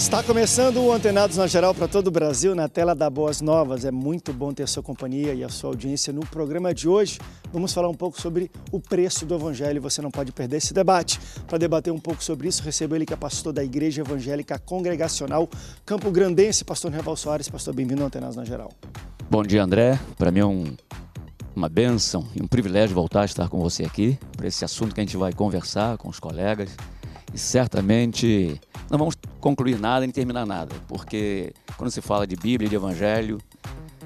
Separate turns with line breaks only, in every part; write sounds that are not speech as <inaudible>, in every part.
Está começando o Antenados na Geral para todo o Brasil, na tela da Boas Novas. É muito bom ter a sua companhia e a sua audiência. No programa de hoje, vamos falar um pouco sobre o preço do Evangelho. Você não pode perder esse debate. Para debater um pouco sobre isso, recebo ele que é pastor da Igreja Evangélica Congregacional Campo Grandense, pastor Reval Soares. Pastor, bem-vindo ao Antenados na Geral.
Bom dia, André. Para mim é um, uma benção e um privilégio voltar a estar com você aqui para esse assunto que a gente vai conversar com os colegas e certamente não vamos concluir nada nem terminar nada, porque quando se fala de Bíblia e de Evangelho,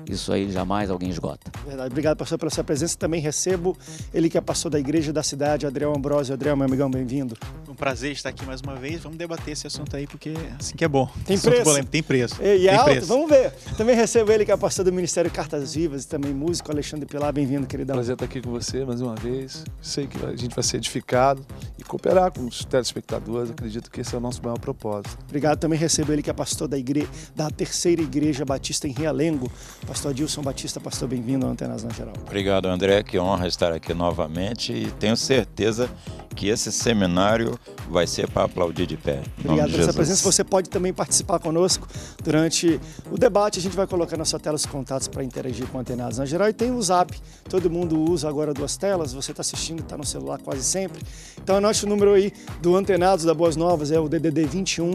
isso aí jamais alguém esgota.
Verdade. Obrigado, pastor, pela sua presença. Também recebo ele que é pastor da igreja da cidade, Adriel Ambrosio. Adriel, meu amigão, bem-vindo.
Um prazer
estar aqui mais uma vez. Vamos debater esse assunto aí, porque é assim que é bom. Tem preço. Tem preço. E, e Tem é alto, preço.
vamos ver. Também recebo ele que é pastor do Ministério Cartas Vivas e também músico, Alexandre Pilar. Bem-vindo, queridão. Prazer
estar aqui com você mais uma vez. Sei que a gente vai ser edificado e cooperar com os telespectadores. Acredito que esse é o nosso maior propósito. Obrigado. Também recebo ele que é pastor da, igre... da Terceira
Igreja Batista em Realengo. Pastor Adilson Batista, pastor, bem-vindo ao Antenas na Geral.
Obrigado, André, que honra estar aqui novamente e tenho certeza que esse seminário vai ser para aplaudir de pé. Obrigado pela sua presença. Você
pode também participar conosco durante o debate. A gente vai colocar na sua tela os contatos para interagir com Antenados na geral. E tem o Zap. Todo mundo usa agora duas telas. Você está assistindo, está no celular quase sempre. Então, anote o número aí do Antenados da Boas Novas. É o DDD 21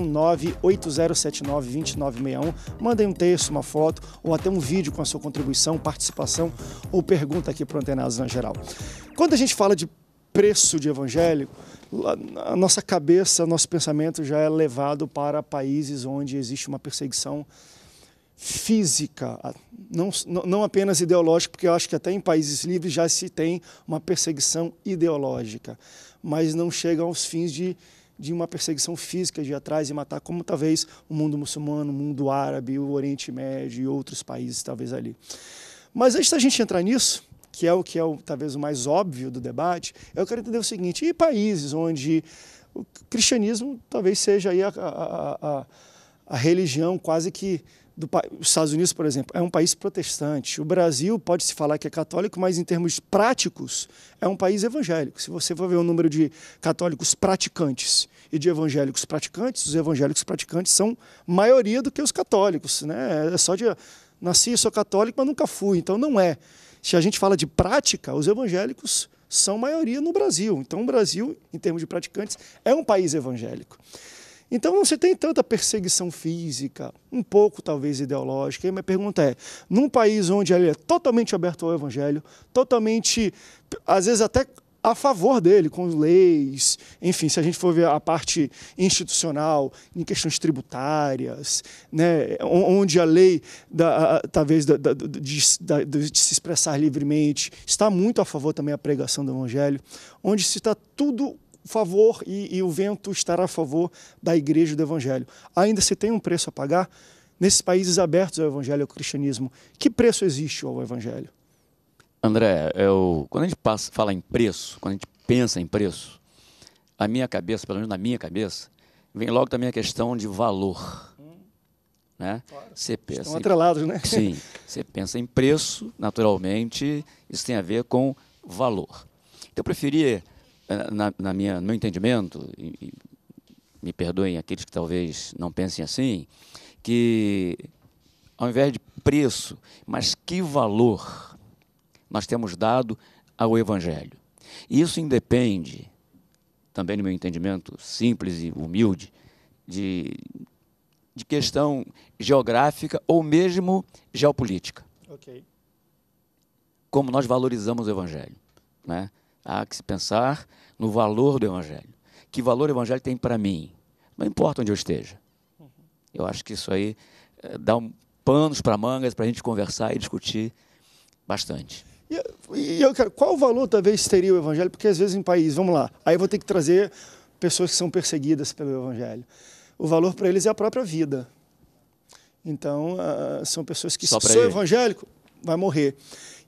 980792961. Mandem um texto, uma foto ou até um vídeo com a sua contribuição, participação ou pergunta aqui para o Antenados na geral. Quando a gente fala de preço de evangelho, a nossa cabeça, nosso pensamento já é levado para países onde existe uma perseguição física, não, não apenas ideológica, porque eu acho que até em países livres já se tem uma perseguição ideológica, mas não chega aos fins de de uma perseguição física de atrás e matar, como talvez o mundo muçulmano, o mundo árabe, o Oriente Médio e outros países talvez ali. Mas antes da gente entrar nisso, que é o que é o, talvez o mais óbvio do debate, eu quero entender o seguinte: e países onde o cristianismo talvez seja aí a, a, a, a religião quase que do, os Estados Unidos, por exemplo, é um país protestante. O Brasil pode se falar que é católico, mas em termos práticos é um país evangélico. Se você for ver o número de católicos praticantes e de evangélicos praticantes, os evangélicos praticantes são maioria do que os católicos, né? É só de nasci, sou católico, mas nunca fui. Então não é. Se a gente fala de prática, os evangélicos são maioria no Brasil. Então o Brasil, em termos de praticantes, é um país evangélico. Então não se tem tanta perseguição física, um pouco talvez ideológica. E a minha pergunta é: num país onde ele é totalmente aberto ao evangelho, totalmente, às vezes até a favor dele, com leis, enfim, se a gente for ver a parte institucional, em questões tributárias, né, onde a lei, da, talvez, da, da, de, da, de se expressar livremente, está muito a favor também a pregação do Evangelho, onde se está tudo favor e, e o vento estará a favor da igreja do evangelho. Ainda se tem um preço a pagar nesses países abertos ao evangelho e ao cristianismo. Que preço existe ao evangelho?
André, eu, quando a gente passa, fala em preço, quando a gente pensa em preço, a minha cabeça, pelo menos na minha cabeça, vem logo também a questão de valor. Né? Você pensa Estão em, né? Sim. Você pensa em preço, naturalmente, isso tem a ver com valor. Então, eu preferia é, na, na minha, no meu entendimento, e, me perdoem aqueles que talvez não pensem assim, que ao invés de preço, mas que valor nós temos dado ao Evangelho. E isso independe, também no meu entendimento simples e humilde, de, de questão geográfica ou mesmo geopolítica. Okay. Como nós valorizamos o Evangelho. Né? há que se pensar no valor do Evangelho. Que valor o Evangelho tem para mim? Não importa onde eu esteja. Eu acho que isso aí eh, dá um panos para mangas para a gente conversar e discutir bastante.
E, eu quero, qual valor talvez teria o Evangelho? Porque às vezes em país, vamos lá, aí eu vou ter que trazer pessoas que são perseguidas pelo Evangelho. O valor para eles é a própria vida. Então, uh, são pessoas que, Só se sou evangélico, vai morrer.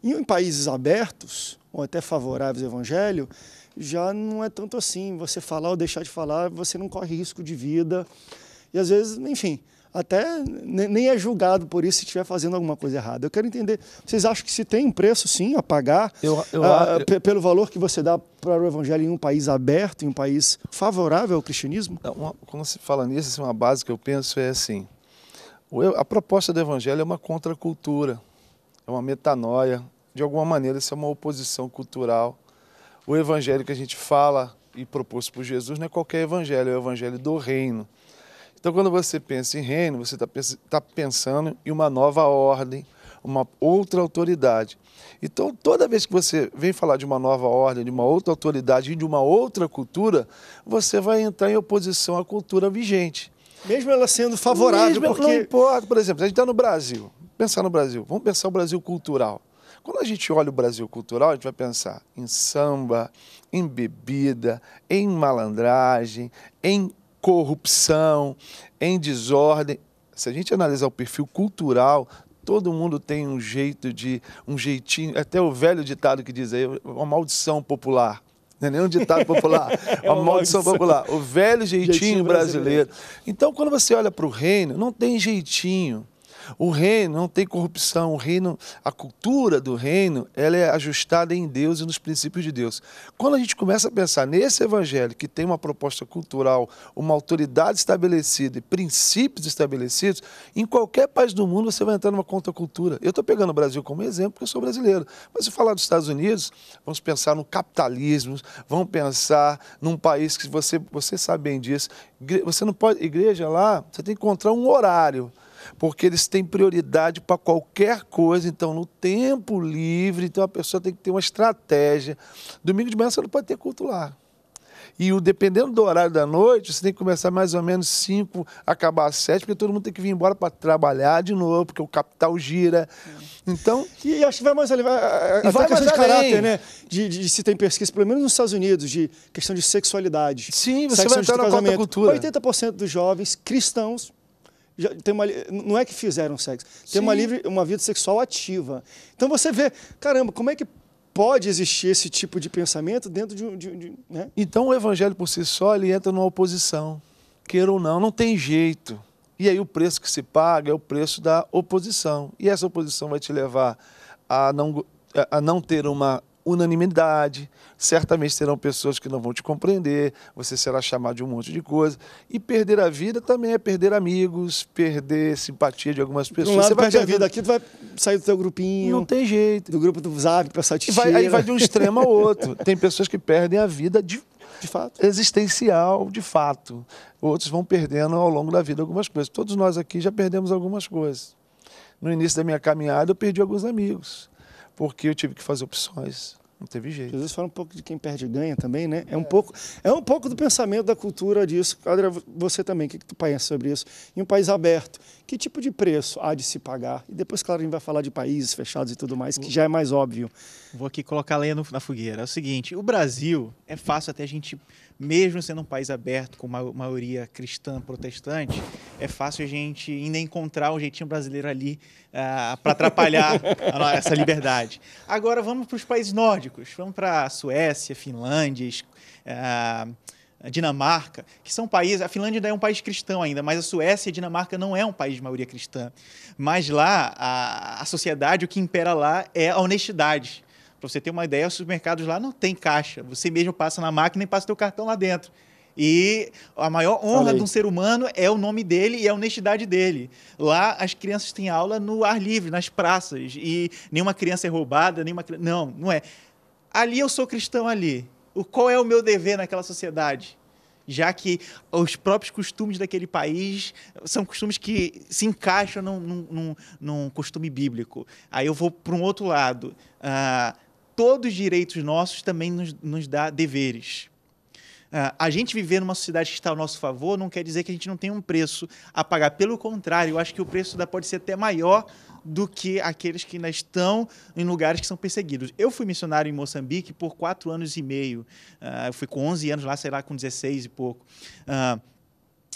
E em países abertos, ou até favoráveis ao Evangelho, já não é tanto assim. Você falar ou deixar de falar, você não corre risco de vida. E às vezes, enfim, até nem é julgado por isso se estiver fazendo alguma coisa errada. Eu quero entender, vocês acham que se tem um preço, sim, a pagar
eu, eu, ah, eu,
pelo valor que você dá para o evangelho em um país aberto, em um país favorável ao cristianismo?
Uma, quando se fala nisso, assim, uma base que eu penso é assim, a proposta do evangelho é uma contracultura, é uma metanoia, de alguma maneira, isso é uma oposição cultural. O evangelho que a gente fala e proposto por Jesus não é qualquer evangelho, é o evangelho do reino. Então, quando você pensa em reino, você está tá pensando em uma nova ordem, uma outra autoridade. Então, toda vez que você vem falar de uma nova ordem, de uma outra autoridade e de uma outra cultura, você vai entrar em oposição à cultura vigente. Mesmo ela sendo favorável, Mesmo, porque... Não importa, por exemplo, a gente está no Brasil. Pensar no Brasil, vamos pensar o Brasil cultural. Quando a gente olha o Brasil cultural, a gente vai pensar em samba, em bebida, em malandragem, em corrupção, em desordem. Se a gente analisar o perfil cultural, todo mundo tem um jeito de, um jeitinho, até o velho ditado que diz aí, uma maldição popular. Não é nenhum ditado popular, <laughs> é uma, uma maldição, maldição, popular. O velho jeitinho, jeitinho brasileiro. brasileiro. Então, quando você olha para o reino, não tem jeitinho. O reino não tem corrupção, o reino, a cultura do reino, ela é ajustada em Deus e nos princípios de Deus. Quando a gente começa a pensar nesse evangelho que tem uma proposta cultural, uma autoridade estabelecida e princípios estabelecidos, em qualquer país do mundo você vai entrar numa contracultura. Eu estou pegando o Brasil como exemplo, porque eu sou brasileiro. Mas se falar dos Estados Unidos, vamos pensar no capitalismo, vamos pensar num país que você, você sabe bem disso. Você não pode. Igreja lá, você tem que encontrar um horário porque eles têm prioridade para qualquer coisa. Então, no tempo livre, então a pessoa tem que ter uma estratégia. Domingo de manhã você não pode ter culto lá. E o, dependendo do horário da noite, você tem que começar mais ou menos 5, acabar às 7, porque todo mundo tem que vir embora para trabalhar de novo, porque o capital gira. Então. E acho que vai mais aliviar. A, a vai questão de caráter, né?
De, de, de, se tem pesquisa, pelo menos nos Estados Unidos, de questão de sexualidade. Sim, você vai entrar na cultura. 80% dos jovens cristãos já tem uma, não é que fizeram sexo, tem uma, livre, uma vida sexual ativa. Então você vê, caramba, como é que pode existir esse tipo de pensamento dentro de um... De, de, né? Então o evangelho por si só, ele entra numa oposição,
queira ou não, não tem jeito. E aí o preço que se paga é o preço da oposição. E essa oposição vai te levar a não, a não ter uma unanimidade. Certamente terão pessoas que não vão te compreender, você será chamado de um monte de coisa. E perder a vida também é perder amigos, perder simpatia de algumas pessoas. De um lado, você vai perder a vida aqui, tu vai sair do teu grupinho. Não tem jeito. Do grupo do Zap, pessoal te vai, Aí vai de um extremo ao outro. <laughs> Tem pessoas que perdem a vida de de fato. Existencial, de fato. Outros vão perdendo ao longo da vida algumas coisas. Todos nós aqui já perdemos algumas coisas. No início da minha caminhada, eu perdi alguns amigos porque eu tive que fazer opções.
Não teve jeito. Jesus fala um pouco de quem perde e ganha também, né? É um, é. Pouco, é um pouco do pensamento da cultura disso. Cadre, você também, o que, que tu pensa sobre isso? Em um país aberto, que tipo de preço há de se pagar? E depois, claro, a gente vai falar de países fechados e tudo mais, que já é mais óbvio. Vou aqui colocar a lenha
na fogueira. É o seguinte, o Brasil, é fácil até a gente mesmo sendo um país aberto com uma maioria cristã protestante, é fácil a gente ainda encontrar o um jeitinho brasileiro ali uh, ah, para atrapalhar a, essa liberdade. Agora vamos para os países nórdicos, vamos para a Suécia, Finlândia, uh, Dinamarca, que são países. A Finlândia ainda é um país cristão ainda, mas a Suécia e a Dinamarca não é um país de maioria cristã. Mas lá a, a sociedade, o que impera lá é a honestidade. Para você ter uma ideia, os supermercados lá não tem caixa. Você mesmo passa na máquina e passa seu cartão lá dentro. E a maior honra Falei. de um ser humano é o nome dele e a honestidade dele. Lá as crianças têm aula no ar livre, nas praças, e nenhuma criança é roubada, nenhuma não, não é. Ali eu sou cristão ali. O qual é o meu dever naquela sociedade? Já que os próprios costumes daquele país são costumes que se encaixam num, num, num, costume bíblico. Aí eu vou para um outro lado. Ah, todos os direitos nossos também nos, nos dá deveres. Uh, a gente viver numa sociedade que está ao nosso favor não quer dizer que a gente não tem um preço a pagar. Pelo contrário, eu acho que o preço da pode ser até maior do que aqueles que ainda estão em lugares que são perseguidos. Eu fui missionário em Moçambique por quatro anos e meio. Uh, eu fui com 11 anos lá, sei lá, com 16 e pouco. Uh,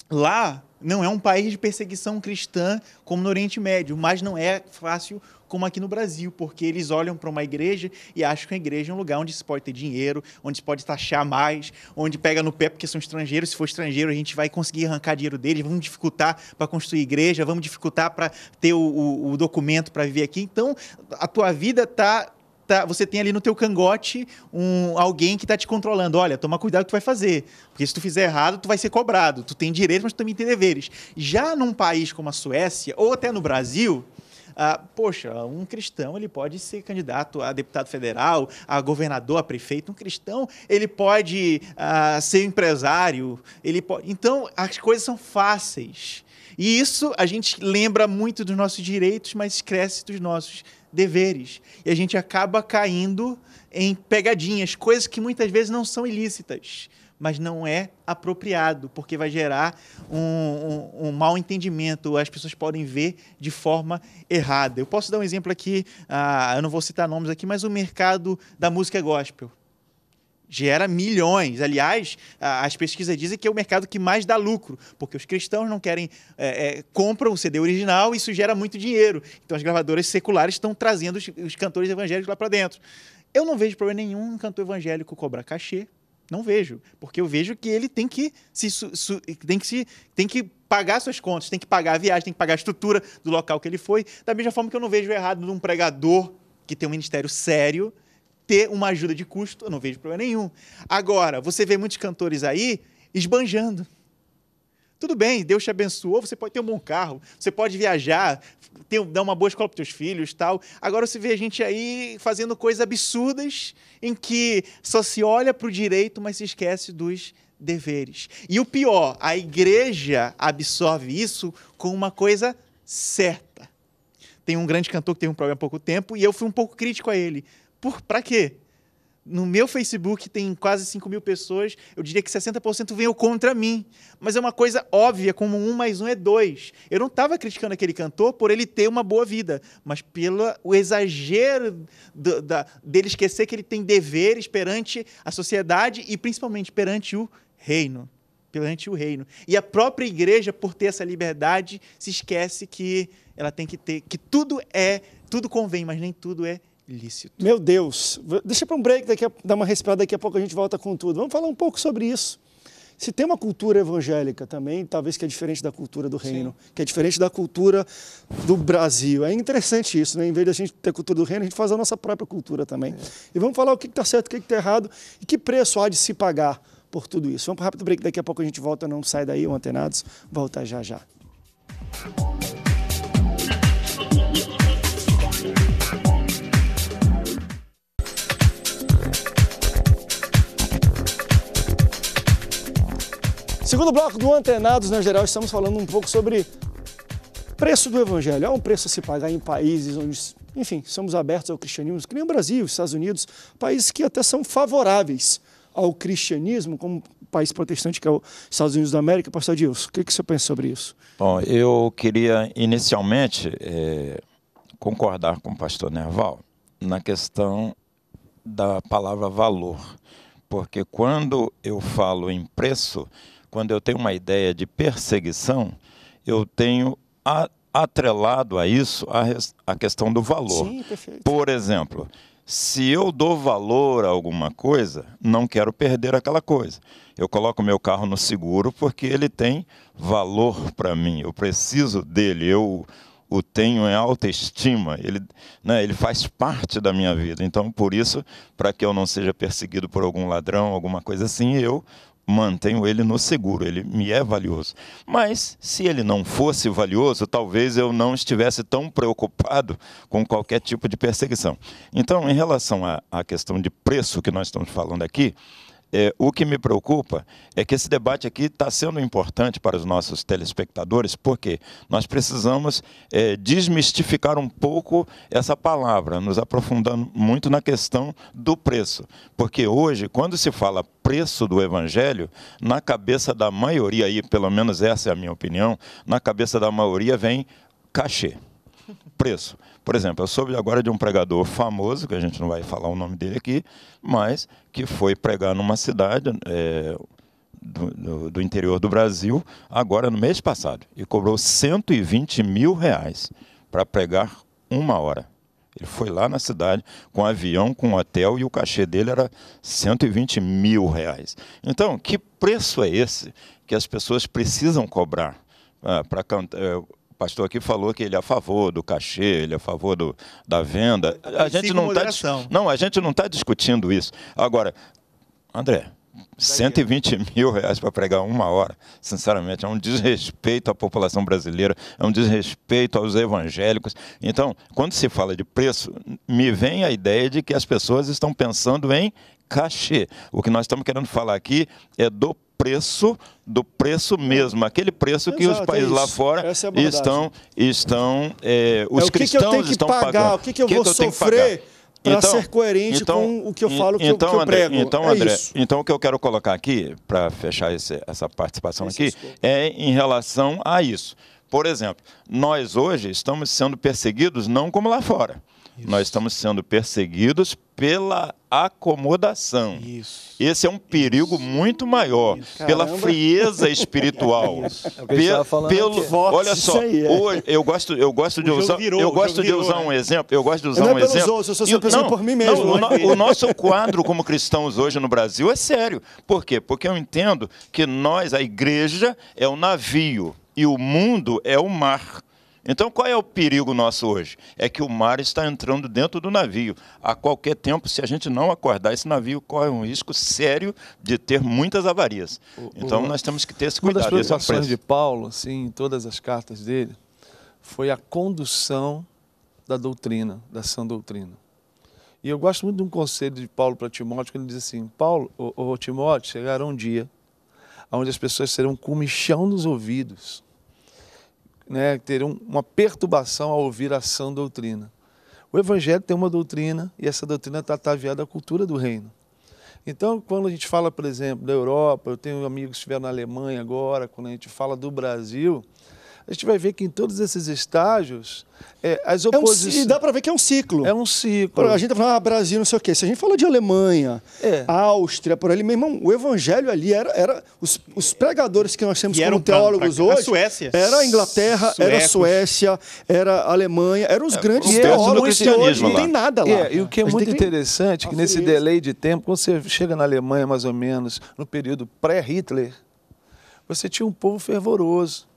lá não é um país de perseguição cristã como no Oriente Médio, mas não é fácil como aqui no Brasil, porque eles olham para uma igreja e acham que a igreja é um lugar onde se pode ter dinheiro, onde se pode taxar mais, onde pega no pé porque são estrangeiros. Se for estrangeiro, a gente vai conseguir arrancar dinheiro deles, vamos dificultar para construir igreja, vamos dificultar para ter o, o, o documento para viver aqui. Então, a tua vida está tá, você tem ali no teu cangote um, alguém que está te controlando. Olha, toma cuidado que tu vai fazer. Porque se tu fizer errado, tu vai ser cobrado. Tu tem direitos, mas tu também tem deveres. Já num país como a Suécia, ou até no Brasil, ah, poxa, um cristão ele pode ser candidato a deputado federal, a governador, a prefeito. Um cristão ele pode ah, ser empresário, ele pode. Então as coisas são fáceis. E isso a gente lembra muito dos nossos direitos, mas esquece dos nossos deveres. E a gente acaba caindo em pegadinhas, coisas que muitas vezes não são ilícitas, mas não é apropriado, porque vai gerar um, um, um mal entendimento, as pessoas podem ver de forma errada. Eu posso dar um exemplo aqui, uh, eu não vou citar nomes aqui, mas o mercado da música gospel gera milhões. Aliás, as pesquisas dizem que é o mercado que mais dá lucro, porque os cristãos não querem é, é, compram o CD original e isso gera muito dinheiro. Então as gravadoras seculares estão trazendo os, os cantores evangélicos lá para dentro. Eu não vejo problema nenhum em cantor evangélico cobrar cachê. Não vejo, porque eu vejo que ele tem que se tem que se tem que pagar suas contas, tem que pagar a viagem, tem que pagar a estrutura do local que ele foi. Da mesma forma que eu não vejo errado num pregador que tem um ministério sério ter uma ajuda de custo, eu não vejo problema nenhum. Agora, você vê muitos cantores aí esbanjando. Tudo bem, Deus te abençoou, você pode ter um bom carro, você pode viajar, ter, dar uma boa escola para os seus filhos tal. Agora você vê a gente aí fazendo coisas absurdas em que só se olha para o direito, mas se esquece dos deveres. E o pior, a igreja absorve isso com uma coisa certa. Tem um grande cantor que teve um problema há pouco tempo e eu fui um pouco crítico a ele. Por, pra quê? No meu Facebook tem quase 5 mil pessoas, eu diria que 60% veio contra mim. Mas é uma coisa óbvia, como um mais um é dois. Eu não estava criticando aquele cantor por ele ter uma boa vida, mas pelo o exagero do, da, dele esquecer que ele tem deveres perante a sociedade e principalmente perante o reino. Perante o reino. E a própria igreja, por ter essa liberdade, se esquece que ela tem que ter, que
tudo é, tudo convém, mas nem tudo é meu Deus, deixa para um break, daqui a, dar uma respirada, daqui a pouco a gente volta com tudo. Vamos falar um pouco sobre isso. Se tem uma cultura evangélica também, talvez que é diferente da cultura do reino, Sim. que é diferente da cultura do Brasil. É interessante isso, né? Em vez da gente ter cultura do reino, a gente faz a nossa própria cultura também. É. E vamos falar o que está certo, o que está errado e que preço há de se pagar por tudo isso. Vamos para um rápido break, daqui a pouco a gente volta, não sai daí, o Antenados volta já já. Segundo bloco do Antenados na né, Geral, estamos falando um pouco sobre preço do evangelho. É um preço a se pagar em países onde, enfim, somos abertos ao cristianismo, que nem o Brasil, os Estados Unidos, países que até são favoráveis ao cristianismo, como país protestante que é os Estados Unidos da América. Pastor Dilson, o que, que você pensa sobre isso?
Bom, eu queria inicialmente é, concordar com o pastor Nerval na questão da palavra valor. Porque quando eu falo em preço, quando eu tenho uma ideia de perseguição, eu tenho atrelado a isso a, a questão do valor. Sim, perfeito. Por exemplo, se eu dou valor a alguma coisa, não quero perder aquela coisa. Eu coloco meu carro no seguro porque ele tem valor para mim. Eu preciso dele. Eu o tenho em autoestima, ele, né, ele faz parte da minha vida. Então, por isso, para que eu não seja perseguido por algum ladrão, alguma coisa assim, eu mantenho ele no seguro, ele me é valioso. Mas se ele não fosse valioso, talvez eu não estivesse tão preocupado com qualquer tipo de perseguição. Então, em relação à, questão de preço que nós estamos falando aqui, é, o que me preocupa é que esse debate aqui está sendo importante para os nossos telespectadores, porque nós precisamos é, desmistificar um pouco essa palavra, nos aprofundando muito na questão do preço. Porque hoje, quando se fala preço do evangelho, na cabeça da maioria, e pelo menos essa é a minha opinião, na cabeça da maioria vem cachê, preço. Por exemplo, eu soube agora de um pregador famoso, que a gente não vai falar o nome dele aqui, mas que foi pregar numa cidade é, do, do, do, interior do Brasil, agora no mês passado, e cobrou 120 mil reais para pregar uma hora. Ele foi lá na cidade com um avião, com um hotel, e o cachê dele era 120 mil reais. Então, que preço é esse que as pessoas precisam cobrar? Ah, para cantar. Eh, pastor aqui falou que ele é a favor do cachê, ele é a favor do, da venda. A gente não está não, a gente não está discutindo isso. Agora, André, 120 mil reais para pregar uma hora, sinceramente, é um desrespeito à população brasileira, é um desrespeito aos evangélicos. Então, quando se fala de preço, me vem a ideia de que as pessoas estão pensando em cachê. O que nós estamos querendo falar aqui é do preço do preço mesmo, aquele preço que Exato, os países é lá fora é estão, estão é, os é, cristãos que que estão pagar, pagando. O que, que eu vou que eu sofrer para então, ser coerente então, com o que eu falo, que então, que eu, André, prego. Então, é André, então o que eu quero colocar aqui, para fechar esse, essa participação esse aqui, é em relação a isso. Por exemplo, nós hoje estamos sendo perseguidos não como lá fora. Isso. Nós estamos sendo perseguidos pela acomodação. Isso. Esse é um perigo Isso. muito maior pela frieza espiritual. <laughs> é pelo, pelo olha só, aí, é. eu gosto eu gosto de usar virou, eu gosto virou, de usar né? um exemplo, eu gosto de é usar não um é exemplo. Outros, eu sou eu, não, por mim mesmo. Não, o, né? o nosso quadro como cristãos hoje no Brasil é sério. Por quê? Porque eu entendo que nós a igreja é o navio e o mundo é o mar. Então, qual é o perigo nosso hoje? É que o mar está entrando dentro do navio. A qualquer tempo, se a gente não acordar, esse
navio corre um risco sério de ter muitas avarias. Então, nós temos que ter esse cuidado. Uma das preocupações de Paulo, assim, em todas as cartas dele, foi a condução da doutrina, da sã doutrina. E eu gosto muito de um conselho de Paulo para Timóteo, que ele diz assim: Paulo, ô, Timóteo, chegará um dia onde as pessoas serão michão nos ouvidos né, uma perturbação ao ouvir a sã doutrina. O Evangelho tem uma doutrina e essa doutrina está ataviada à cultura do reino. Então, quando a gente fala, por exemplo, da Europa, eu tenho amigos que estiveram na Alemanha agora, quando a gente fala do Brasil, a gente vai ver que em todos esses estágios, é, as oposições... É um, e dá
para ver que é um ciclo. É um
ciclo.
A gente está falando, ah, Brasil, não sei o quê. Se a gente fala de Alemanha, é. Áustria, por ali, meu irmão, o evangelho ali era... era os, os pregadores que nós temos e como teólogos pra, pra, hoje... A Suécia. Era a Inglaterra, era a Suécia, era a Alemanha, eram os é, grandes é, teólogos que hoje não tem nada lá. É, e
o que é muito interessante, que, é que nesse delay de tempo, quando você chega na Alemanha, mais ou menos, no período pré-Hitler, você tinha um povo fervoroso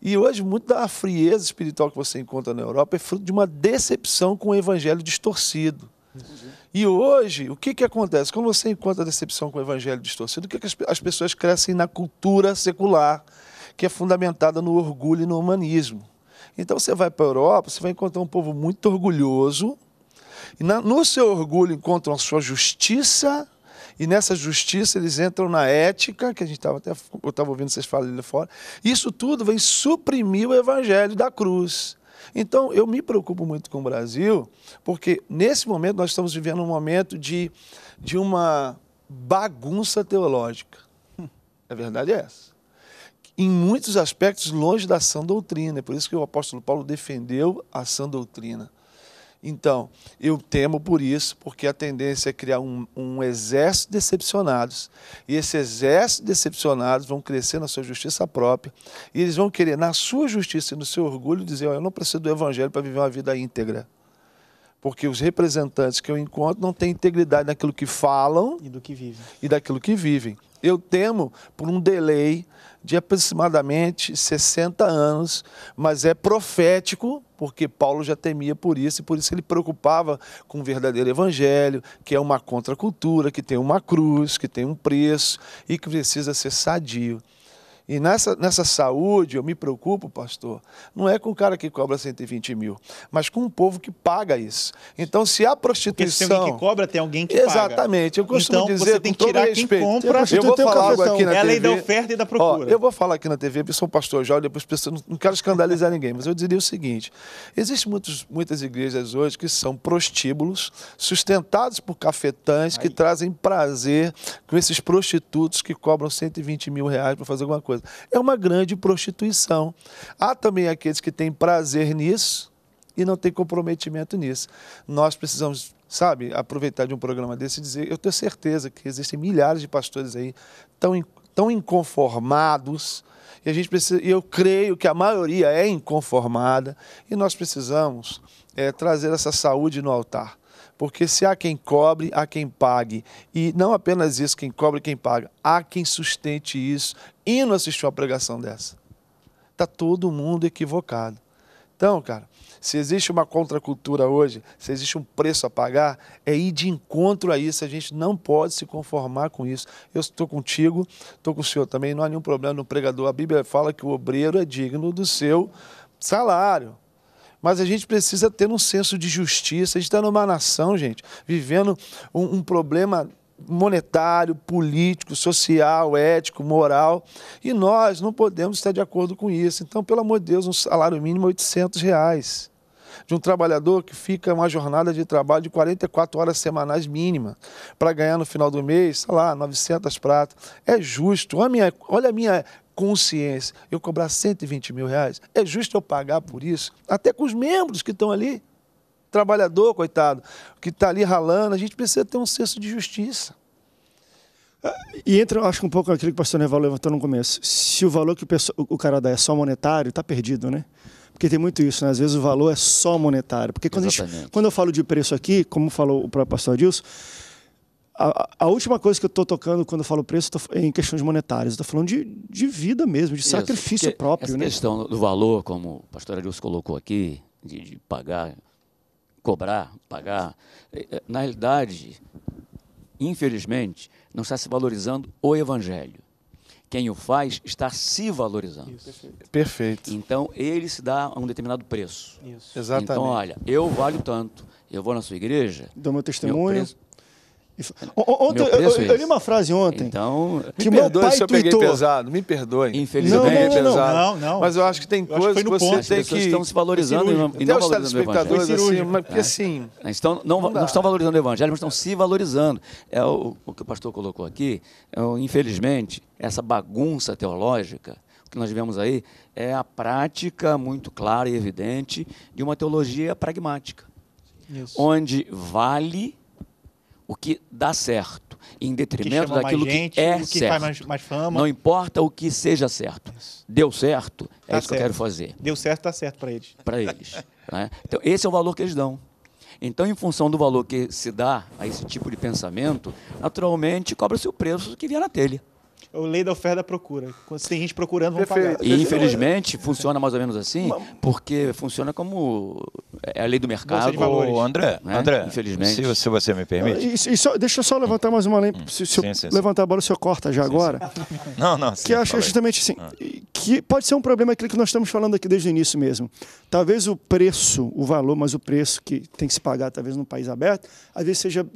e hoje, muito da frieza espiritual que você encontra na Europa é fruto de uma decepção com o evangelho distorcido. Uhum. E hoje, o que, que acontece? Quando você encontra a decepção com o evangelho distorcido, o que, que as, as pessoas crescem na cultura secular, que é fundamentada no orgulho e no humanismo. Então você vai para a Europa, você vai encontrar um povo muito orgulhoso, e na, no seu orgulho encontram a sua justiça e nessa justiça eles entram na ética, que a gente estava até eu estava ouvindo vocês falarem lá fora. Isso tudo vem suprimir o evangelho da cruz. Então, eu me preocupo muito com o Brasil, porque nesse momento nós estamos vivendo um momento de, de uma bagunça teológica. <laughs> É verdade é essa. Em muitos aspectos, longe da sã doutrina. É por isso que o apóstolo Paulo defendeu a sã doutrina. Então, eu temo por isso, porque a tendência é criar um, um exército de decepcionados. E esse exército de decepcionados vão crescer na sua justiça própria. E eles vão querer, na sua justiça e no seu orgulho, dizer: oh, Eu não preciso do evangelho para viver uma vida íntegra. Porque os representantes que eu encontro não têm integridade naquilo que falam e do que vivem. E daquilo que vivem. Eu temo por um delay de aproximadamente 60 anos, mas é profético, porque Paulo já temia por isso, e por isso ele preocupava com o verdadeiro evangelho, que é uma contracultura, que tem uma cruz, que tem um preço e que precisa ser sadio. E nessa, nessa saúde eu me preocupo, pastor, não é com o cara que cobra 120 mil, mas com o povo que paga isso. Então, se há prostituição. se tem alguém que
cobra, tem alguém que exatamente, paga. Exatamente. Eu costumo então, dizer, você tem que tirar respeito, quem compra, eu vou falar algo aqui na é a lei da oferta e da procura. Ó, eu vou
falar aqui na TV, pessoal, sou pastor jovem, depois pessoas, não quero escandalizar <laughs> ninguém, mas eu diria o seguinte: existem muitos, muitas igrejas hoje que são prostíbulos, sustentados por cafetãs, Aí. que trazem prazer com esses prostitutos que cobram 120 mil reais para fazer alguma coisa coisa. É uma grande prostituição. Há também aqueles que têm prazer nisso e não têm comprometimento nisso. Nós precisamos, sabe, aproveitar de um programa desse e dizer: eu tenho certeza que existem milhares de pastores aí tão, tão inconformados. E a gente precisa, eu creio que a maioria é inconformada e nós precisamos é, trazer essa saúde no altar. Porque se há quem cobre, há quem pague. E não apenas isso, quem cobre, quem paga. Há quem sustente isso. E não assistiu uma pregação dessa. Está todo mundo equivocado. Então, cara, se existe uma contracultura hoje, se existe um preço a pagar, é ir de encontro a isso. A gente não pode se conformar com isso. Eu estou contigo, estou com o senhor também, não há nenhum problema no pregador. A Bíblia fala que o obreiro é digno do seu salário. Mas a gente precisa ter um senso de justiça. A gente está numa nação, gente, vivendo um, um problema monetário, político, social, ético, moral, e nós não podemos estar de acordo com isso. Então, pelo amor de Deus, um salário mínimo é 800 reais de um trabalhador que fica uma jornada de trabalho de 44 horas semanais mínima para ganhar no final do mês, sei lá, 900 pratas. É justo. Olha a minha, olha a minha consciência, eu cobrar 120 mil reais, é justo eu pagar por isso, até com os membros que estão ali. Trabalhador, coitado, que está ali ralando, a gente precisa ter um senso de justiça.
Ah, e entra, acho que um pouco aquilo que o pastor Neval levantou no começo. Se o valor que o, o cara dá é só monetário, está perdido, né? Porque tem muito isso, né? Às vezes o valor é só monetário. Porque quando, gente, quando eu falo de preço aqui, como falou o próprio pastor Dilson, a, a, última coisa que eu estou tocando quando eu falo preço tô, é em questões monetárias, estou falando de, de vida mesmo, de Isso, sacrifício próprio. Essa né? questão
do valor, como o pastor Adilson colocou aqui, de, de, pagar, cobrar, pagar, é, é, na realidade, infelizmente, não está se valorizando o evangelho. Quem o faz está se valorizando. Isso. Perfeito. Perfeito. Então, ele se dá a um determinado preço. Isso. Então, Exatamente. Então, olha, eu valho tanto, eu vou na sua igreja. Dou meu testemunho.
Meu preço, Ontem, eu, eu, é eu, li uma frase ontem. Então, que me perdoe meu pai se eu peguei tuitou.
pesado, me perdoe. Infelizmente. Não, não, não, não, não. Mas eu acho que tem coisas que, que você ponto. tem que... estão se valorizando e não, e não valorizando o evangelho. É assim, mas, porque, é. assim,
estão, não, não, não, estão valorizando o evangelho, mas estão se valorizando. É o, o que o pastor colocou aqui. É, infelizmente, essa bagunça teológica que nós vemos aí é a prática muito clara e evidente de uma teologia pragmática. Isso. Onde vale o que dá certo, em detrimento que daquilo gente, é que é que certo. Mais, mais não importa o que seja certo. Isso. Deu certo, é tá isso que eu quero fazer.
Deu certo, está certo para eles.
Para eles. <laughs> né? Então, esse é o valor que eles dão. Então, em função do valor que se dá a esse tipo de pensamento, naturalmente cobra-se o preço que vier na telha
a é lei da oferta da procura. Quando tem gente procurando,
vão pagar. E infelizmente funciona mais ou menos assim, porque funciona como é, é a lei do mercado. valores. André, né? André, infelizmente. Se, se, você me permite.
E, e só, deixa eu só levantar mais uma lei. Hum. Se, se sim, eu sim, levantar sim. a bola, o senhor corta já agora.
<laughs> Não, não. que acho justamente
assim, ah. que pode ser um problema aquilo que nós estamos falando aqui desde o início mesmo. Talvez o preço, o valor, mas o preço que tem que se pagar, talvez num país aberto, às vezes seja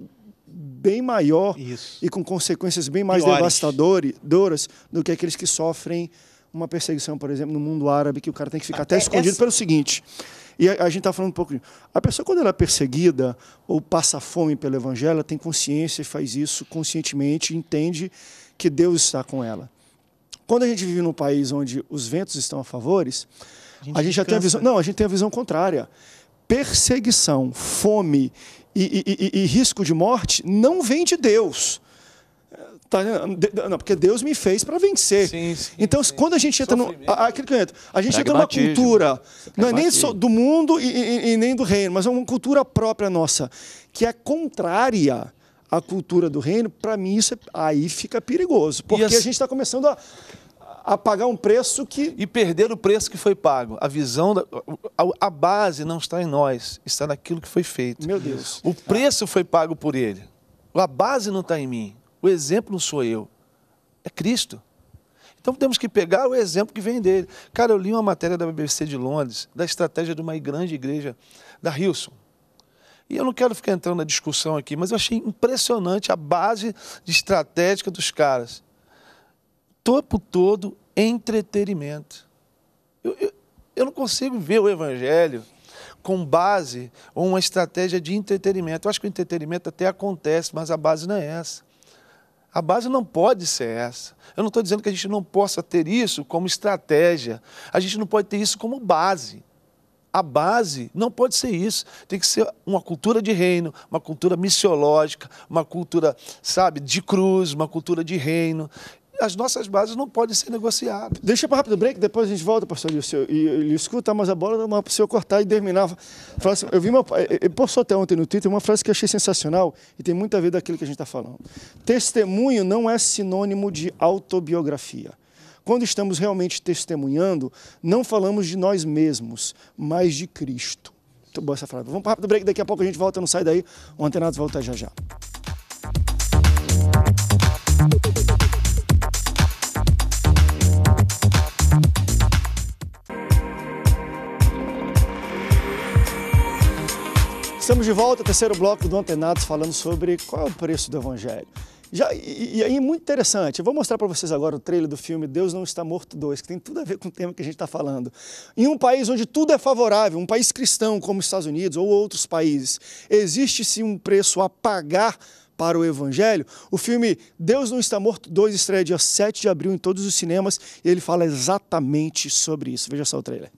bem maior Isso. e com consequências bem mais Piores. devastadoras do que aqueles que sofrem uma perseguição, por exemplo, no mundo árabe, que o cara tem que ficar até, até escondido essa... pelo seguinte. E a, a gente está falando um pouco de. A pessoa, quando ela é perseguida ou passa fome pelo evangelho, ela tem consciência e faz isso conscientemente, entende que Deus está com ela. Quando a gente vive num país onde os ventos estão a favores, a
gente, a gente já tem a visão. Não,
a gente tem a visão contrária. Perseguição, fome e, e, e, risco de morte não vem de Deus. Tá, né? não, porque Deus me fez para vencer. Sim, sim, então, sim. quando a gente entra no, aquele canto, a gente entra numa cultura, não é nem só do mundo e, e, nem do reino, mas é uma cultura própria nossa, que é contrária à cultura do reino,
para mim isso é, aí fica perigoso, porque assim, a gente está começando a a pagar um preço que. E perder o preço que foi pago. A visão, da, a, base não está em nós, está naquilo que foi feito. Meu Deus. O preço foi pago por ele. A base não está em mim. O exemplo não sou eu. É Cristo. Então temos que pegar o exemplo que vem dele. Cara, eu li uma matéria da BBC de Londres, da estratégia de uma grande igreja, da Hilson. E eu não quero ficar entrando na discussão aqui, mas eu achei impressionante a base de estratégica dos caras topo todo entretenimento. Eu, eu, eu não consigo ver o Evangelho com base ou uma estratégia de entretenimento. Eu acho que o entretenimento até acontece, mas a base não é essa. A base não pode ser essa. Eu não estou dizendo que a gente não possa ter isso como estratégia. A gente não pode ter isso como base. A base não pode ser isso. Tem que ser uma cultura de reino, uma cultura missiológica, uma cultura, sabe, de cruz, uma cultura de reino as nossas bases não podem ser negociadas. Deixa para
rápido break, depois a gente volta, pastor Lúcio, e, escuta mas a bola para o senhor cortar e terminar. Assim, eu vi uma, eu até é, ontem no Twitter uma frase que achei sensacional e tem muito a ver daquilo que a gente está falando. Testemunho não é sinônimo de autobiografia. Quando estamos realmente testemunhando, não falamos de nós mesmos, mas de Cristo. Muito boa essa frase. Vamos para o rápido break, daqui a pouco a gente volta, não sai daí. O Antenados volta já já. Estamos de volta, terceiro bloco do Antenados, falando sobre qual é o preço do Evangelho. Já, e, aí, muito interessante, eu vou mostrar para vocês agora o trailer do filme Deus Não Está Morto 2, que tem tudo a ver com o tema que a gente está falando. Em um país onde tudo é favorável, um país cristão como os Estados Unidos ou outros países, existe sim um preço a pagar para o Evangelho. O filme Deus Não Está Morto 2 estreia dia 7 de abril em todos os cinemas e ele fala exatamente sobre isso. Veja só o trailer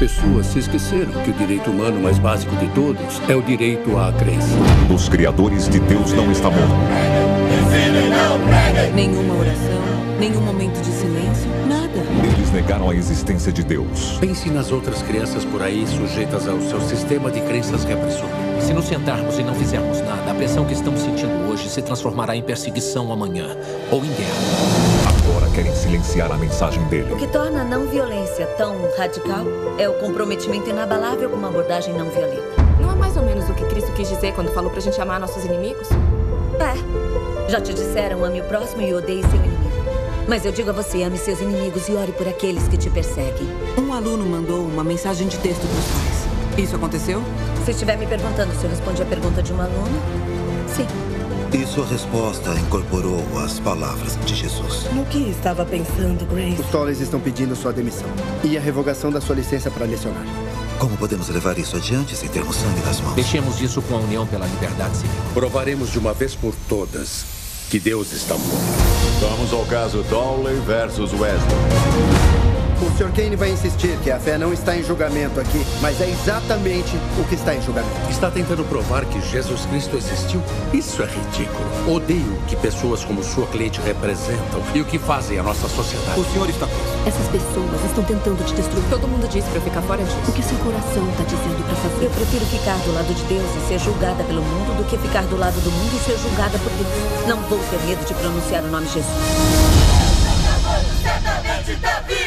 pessoas se esqueceram que o direito humano mais básico de todos é o direito à crença. Dos criadores de Deus não está morto. Nenhuma oração, nenhum momento de silêncio, nada. Eles negaram a existência de Deus. Pense nas outras crianças por aí sujeitas ao seu sistema de crenças repressor. Se nos sentarmos e não fizermos nada, a pressão que estamos sentindo hoje se transformará em perseguição amanhã ou em guerra silenciar a mensagem dele. O que torna a não violência tão radical é o comprometimento inabalável com uma abordagem não violenta. Não é mais ou menos o que Cristo quis dizer quando falou pra gente amar nossos inimigos? É. Já te disseram, ame o próximo e odeie seu inimigo. Mas eu digo a você, ame seus inimigos e ore por aqueles que te perseguem. Um aluno mandou uma mensagem de texto para os pais. Isso aconteceu? Se estiver me perguntando se eu respondi a pergunta de um aluno, sim.
E sua resposta incorporou as palavras de Jesus.
No que estava
pensando, Grace? Os Tolles estão pedindo sua demissão e a revogação da sua licença para lecionar.
Como podemos levar isso adiante sem termos sangue nas mãos? Deixemos isso com
a União pela Liberdade Civil. Provaremos de uma vez por todas que Deus está morto. Vamos ao caso Dowley versus Wesley.
O Sr. Kane vai insistir que a fé não está em julgamento aqui, mas é exatamente o que está em julgamento.
Está tentando provar que Jesus Cristo existiu? Isso é ridículo. Odeio que pessoas como sua cliente representam e o que fazem à nossa sociedade. O senhor está preso.
Essas pessoas estão tentando te destruir. Todo mundo diz para eu ficar fora disso. O que seu coração
está dizendo para fazer? Eu prefiro ficar do lado de Deus e ser julgada pelo mundo do que ficar do lado do mundo e ser julgada por Deus. Não vou ter medo de pronunciar o nome de Jesus. Certamente, Davi!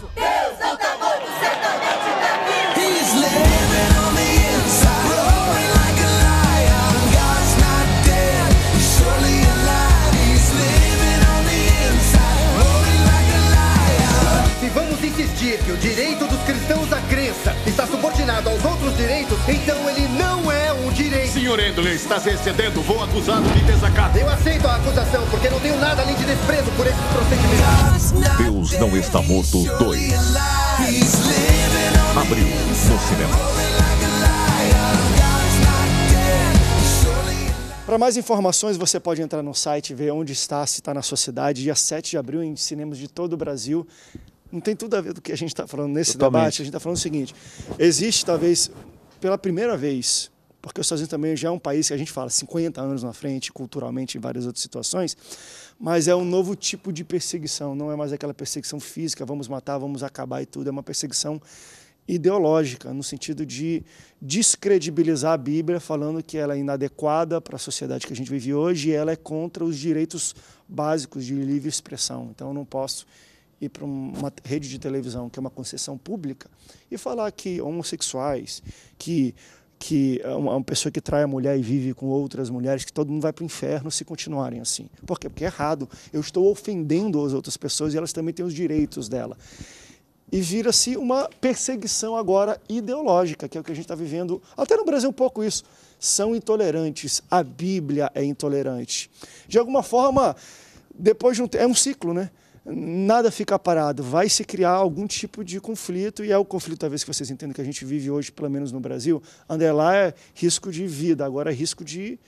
povo. Deus não tá morto, certamente tá vivo. He's
living on the inside, like a lion. God's not dead,
he's surely alive. He's living on the inside, like a lion. Se vamos insistir que o direito dos cristãos à crença está
subordinado
aos outros direitos, então ele não
senhor Endler está se excedendo. Vou
acusá-lo de desacato. Eu aceito a acusação, porque não tenho nada além de desprezo por esse procedimento.
Deus não está morto 2. Abril no cinema.
Para mais informações, você pode entrar no site, ver onde está, se está na sua cidade. Dia 7 de abril, em cinemas de todo o Brasil não tem tudo a ver do que a gente está falando nesse Totalmente. debate. A gente está falando o seguinte: existe talvez pela primeira vez porque os Estados Unidos também já é um país que a gente fala 50 anos na frente, culturalmente, em várias outras situações, mas é um novo tipo de perseguição, não é mais aquela perseguição física, vamos matar, vamos acabar e tudo, é uma perseguição ideológica, no sentido de descredibilizar a Bíblia, falando que ela é inadequada para a sociedade que a gente vive hoje e ela é contra os direitos básicos de livre expressão. Então, eu não posso ir para uma rede de televisão que é uma concessão pública e falar que homossexuais, que que é é uma pessoa que trai a mulher e vive com outras mulheres, que todo mundo vai para o inferno se continuarem assim. Por quê? Porque é errado. Eu estou ofendendo as outras pessoas e elas também têm os direitos dela. E vira-se uma perseguição agora ideológica, que é o que a gente está vivendo, até no Brasil um pouco isso. São intolerantes, a Bíblia é intolerante. De alguma forma, depois de um, é um ciclo, né? nada fica parado, vai se criar algum tipo de conflito, e é o conflito, talvez, que vocês entendam que a gente vive hoje, pelo menos no Brasil. André, lá é risco de vida, agora é risco de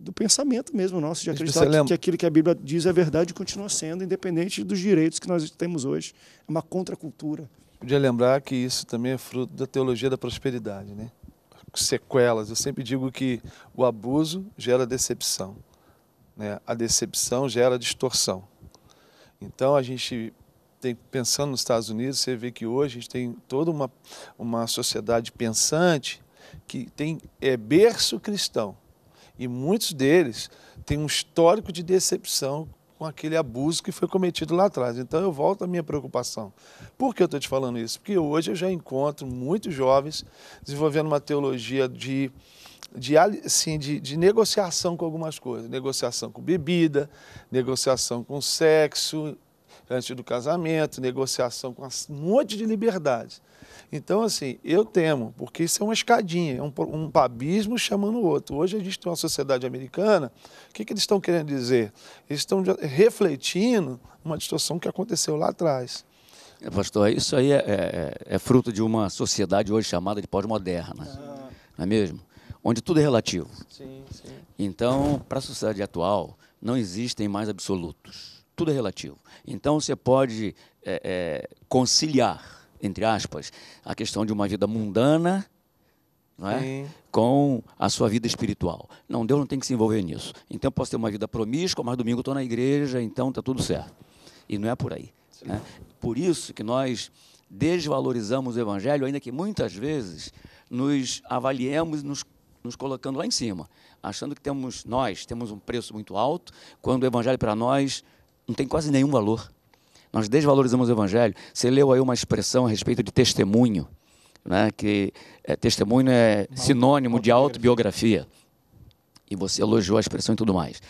do pensamento mesmo nosso, de acreditar que, que, aquilo que a Bíblia diz é verdade e continua sendo, independente dos direitos que nós temos hoje. É uma contracultura.
Podia lembrar que isso também é fruto da teologia da prosperidade, né? Sequelas. Eu sempre digo que o abuso gera decepção, né? a decepção gera distorção. Então a gente tem, pensando nos Estados Unidos, você vê que hoje a gente tem toda uma, uma sociedade pensante que tem é berço cristão. E muitos deles têm um histórico de decepção com aquele abuso que foi cometido lá atrás. Então eu volto à minha preocupação. Por que eu estou te falando isso? Porque hoje eu já encontro muitos jovens desenvolvendo uma teologia de de, assim, de, de, negociação com algumas coisas. Negociação com bebida, negociação com sexo antes do casamento, negociação com um monte de liberdades. Então, assim, eu temo, porque isso é uma escadinha, é um, um abismo chamando o outro. Hoje a gente tem uma sociedade americana, o que, que eles estão querendo dizer? Eles estão refletindo uma distorção que aconteceu lá atrás.
É, pastor, isso aí é, é, é fruto de uma sociedade hoje chamada de pós-moderna, ah. não é mesmo? onde tudo é relativo. Sim, sim. Então, para a sociedade atual, não existem mais absolutos. Tudo é relativo. Então, você pode é, é, conciliar, entre aspas, a questão de uma vida mundana é? com a sua vida espiritual. Não, Deus não tem que se envolver nisso. Então, eu posso ter uma vida promíscua, mas domingo estou na igreja, então está tudo certo. E não é por aí. Né? Por isso que nós desvalorizamos o Evangelho, ainda que muitas vezes nos avaliemos e nos nos colocando lá em cima, achando que temos nós temos um preço muito alto, quando o evangelho para nós não tem quase nenhum valor. Nós desvalorizamos o evangelho. Você leu aí uma expressão a respeito de testemunho, né? Que é, testemunho é sinônimo de autobiografia. E você elogiou a expressão e tudo mais.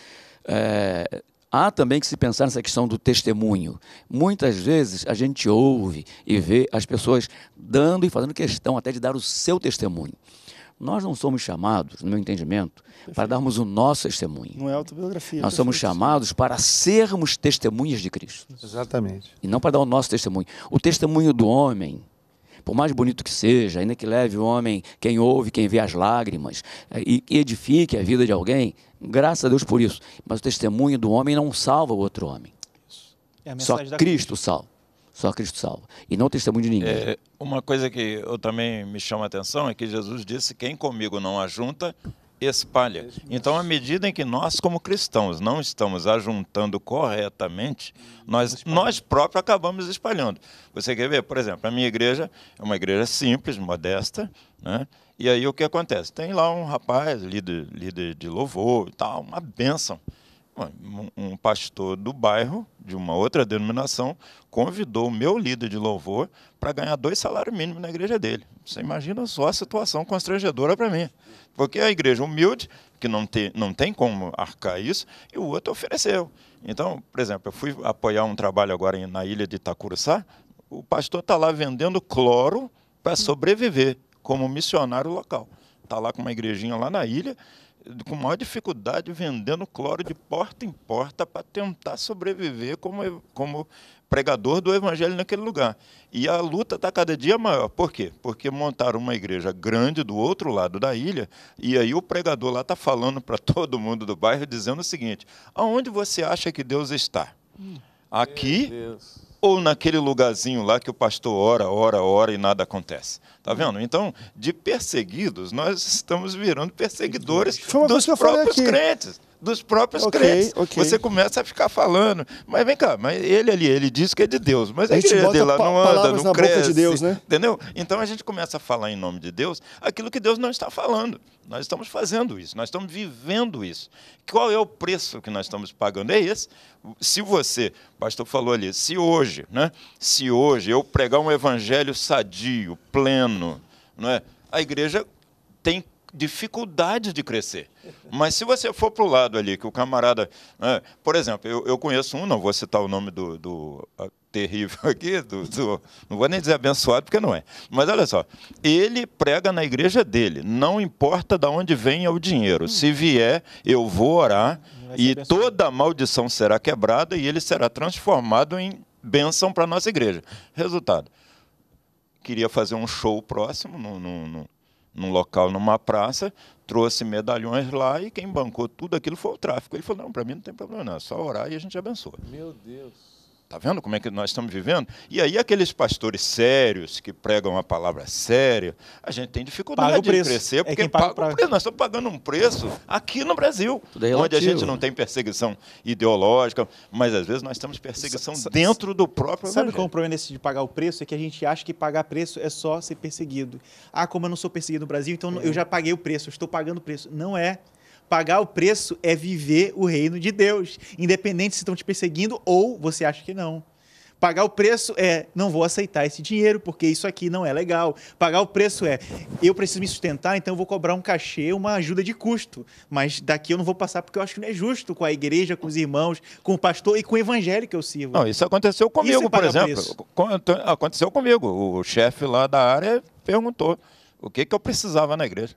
É, Há também que se pensar nessa questão do testemunho. Muitas vezes a gente ouve e vê as pessoas dando e fazendo questão até de dar o seu testemunho. Nós não somos chamados, no meu entendimento, Perfeito. para darmos o nosso testemunho.
Não é autobiografia. Nós Perfeito. somos
chamados para sermos testemunhas de Cristo. Exatamente. E não para dar o nosso testemunho. O testemunho do homem, por mais bonito que seja, ainda que leve o homem, quem ouve, quem vê as lágrimas, eh, e edifique a vida de alguém, graças a Deus por isso. Mas o testemunho do homem não salva o outro homem.
É Só Cristo
salva. Só Cristo salva. E não testemunho de ninguém. É,
uma coisa que eu também me chama a atenção é que Jesus disse: quem comigo não ajunta, espalha. Então, à medida em que nós, como cristãos, não estamos ajuntando corretamente, nós, nós próprios acabamos espalhando. Você quer ver? Por exemplo, a minha igreja é uma igreja simples, modesta, né? E aí o que acontece? Tem lá um rapaz, líder, líder de louvor e tal, uma bênção um pastor do bairro, de uma outra denominação, convidou o meu líder de louvor para ganhar dois salários mínimos na igreja dele. Você imagina só a situação constrangedora para mim. Porque a igreja humilde, que não tem, não tem como arcar isso, e o outro ofereceu. Então, por exemplo, eu fui apoiar um trabalho agora na ilha de Itacuruçá, o pastor está lá vendendo cloro para sobreviver como missionário local. Está lá com uma igrejinha lá na ilha, com maior dificuldade vendendo cloro de porta em porta para tentar sobreviver como, como pregador do evangelho naquele lugar. E a luta está cada dia maior. Por quê? Porque montaram uma igreja grande do outro lado da ilha, e aí o pregador lá está falando para todo mundo do bairro, dizendo o seguinte: aonde você acha que Deus está? Hum. Aqui ou naquele lugarzinho lá que o pastor ora, ora, ora e nada acontece. Tá vendo? Então, de perseguidos, nós estamos virando perseguidores dos próprios crentes dos próprios okay, crentes. Okay. Você começa a ficar falando, mas vem cá, mas ele ali, ele diz que é de Deus, mas a, a igreja dele lá não anda, não cresce, de Deus, né? entendeu? Então a gente começa a falar em nome de Deus aquilo que Deus não está falando. Nós estamos fazendo isso, nós estamos vivendo isso. Qual é o preço que nós estamos pagando? É esse. Se você, o pastor falou ali, se hoje, né? Se hoje eu pregar um evangelho sadio, pleno, não é? A igreja tem dificuldade de crescer. Mas se você for para o lado ali, que o camarada. Né, por exemplo, eu, eu, conheço um, não vou citar o nome do, do a, terrível <laughs> aqui, do, do, não vou nem dizer abençoado, porque não é. Mas olha só, ele prega na igreja dele, não importa de onde venha o dinheiro. Hum. Se vier, eu vou orar e toda a maldição será quebrada e ele será transformado em bênção para a nossa igreja. Resultado. Queria fazer um show próximo, não, não, num local, numa praça, trouxe medalhões lá e quem bancou tudo aquilo foi o tráfico. Ele falou: não, para mim não tem problema, não, é só orar e a gente abençoa.
Meu Deus.
Está vendo como é que nós estamos vivendo? E aí, aqueles pastores sérios, que pregam a palavra séria, a gente tem dificuldade paga o preço. de crescer, é porque é paga paga preço. nós estamos pagando um preço aqui no Brasil, é onde a gente não tem perseguição ideológica, mas às vezes nós temos perseguição S dentro
do próprio Sabe qual é o problema desse de pagar o preço? É que a gente acha que pagar preço é só ser perseguido. Ah, como eu não sou perseguido no Brasil, então é. eu já paguei o preço, eu estou pagando o preço. Não é. Pagar o preço é viver o reino de Deus, independente se estão te perseguindo ou você acha que não. Pagar o preço é não vou aceitar esse dinheiro porque isso aqui não é legal. Pagar o preço é eu preciso me sustentar, então eu vou cobrar um cachê, uma ajuda de custo, mas daqui eu não vou passar porque eu acho que não é justo com a igreja, com os irmãos, com o pastor e com o evangelho que eu sirvo. Não, isso aconteceu comigo, isso é por exemplo.
Aconteceu comigo. O chefe lá da área perguntou o que, que eu precisava na igreja.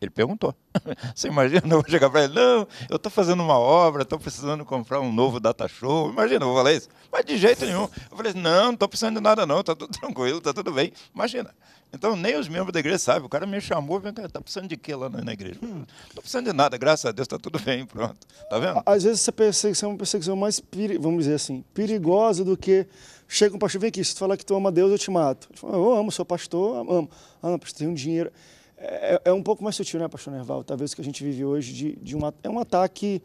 Ele perguntou. <laughs> Você imagina, eu vou chegar para ele, não, eu estou fazendo uma obra, estou precisando comprar um novo data show. Imagina, eu vou falar isso. Mas de jeito nenhum. Eu falei, assim, não, não estou precisando de nada não, está tudo <laughs> tranquilo, está tudo bem. Imagina. Então, nem os membros da igreja sabem. O cara me chamou, vem cá, tá precisando de quê lá na, igreja? Não hum. estou precisando de nada, graças a Deus, está tudo bem, pronto.
Tá vendo? Às vezes essa perseguição é uma perseguição mais, vamos dizer assim, perigosa do que chega um pastor, vem aqui, se tu falar que tu ama Deus, eu te mato. Fala, eu amo, sou pastor, amo. Ah, não, pastor, de um dinheiro é, é um pouco mais sutil, né, Pastor Nerval? Talvez o que a gente vive hoje de, de uma, é um ataque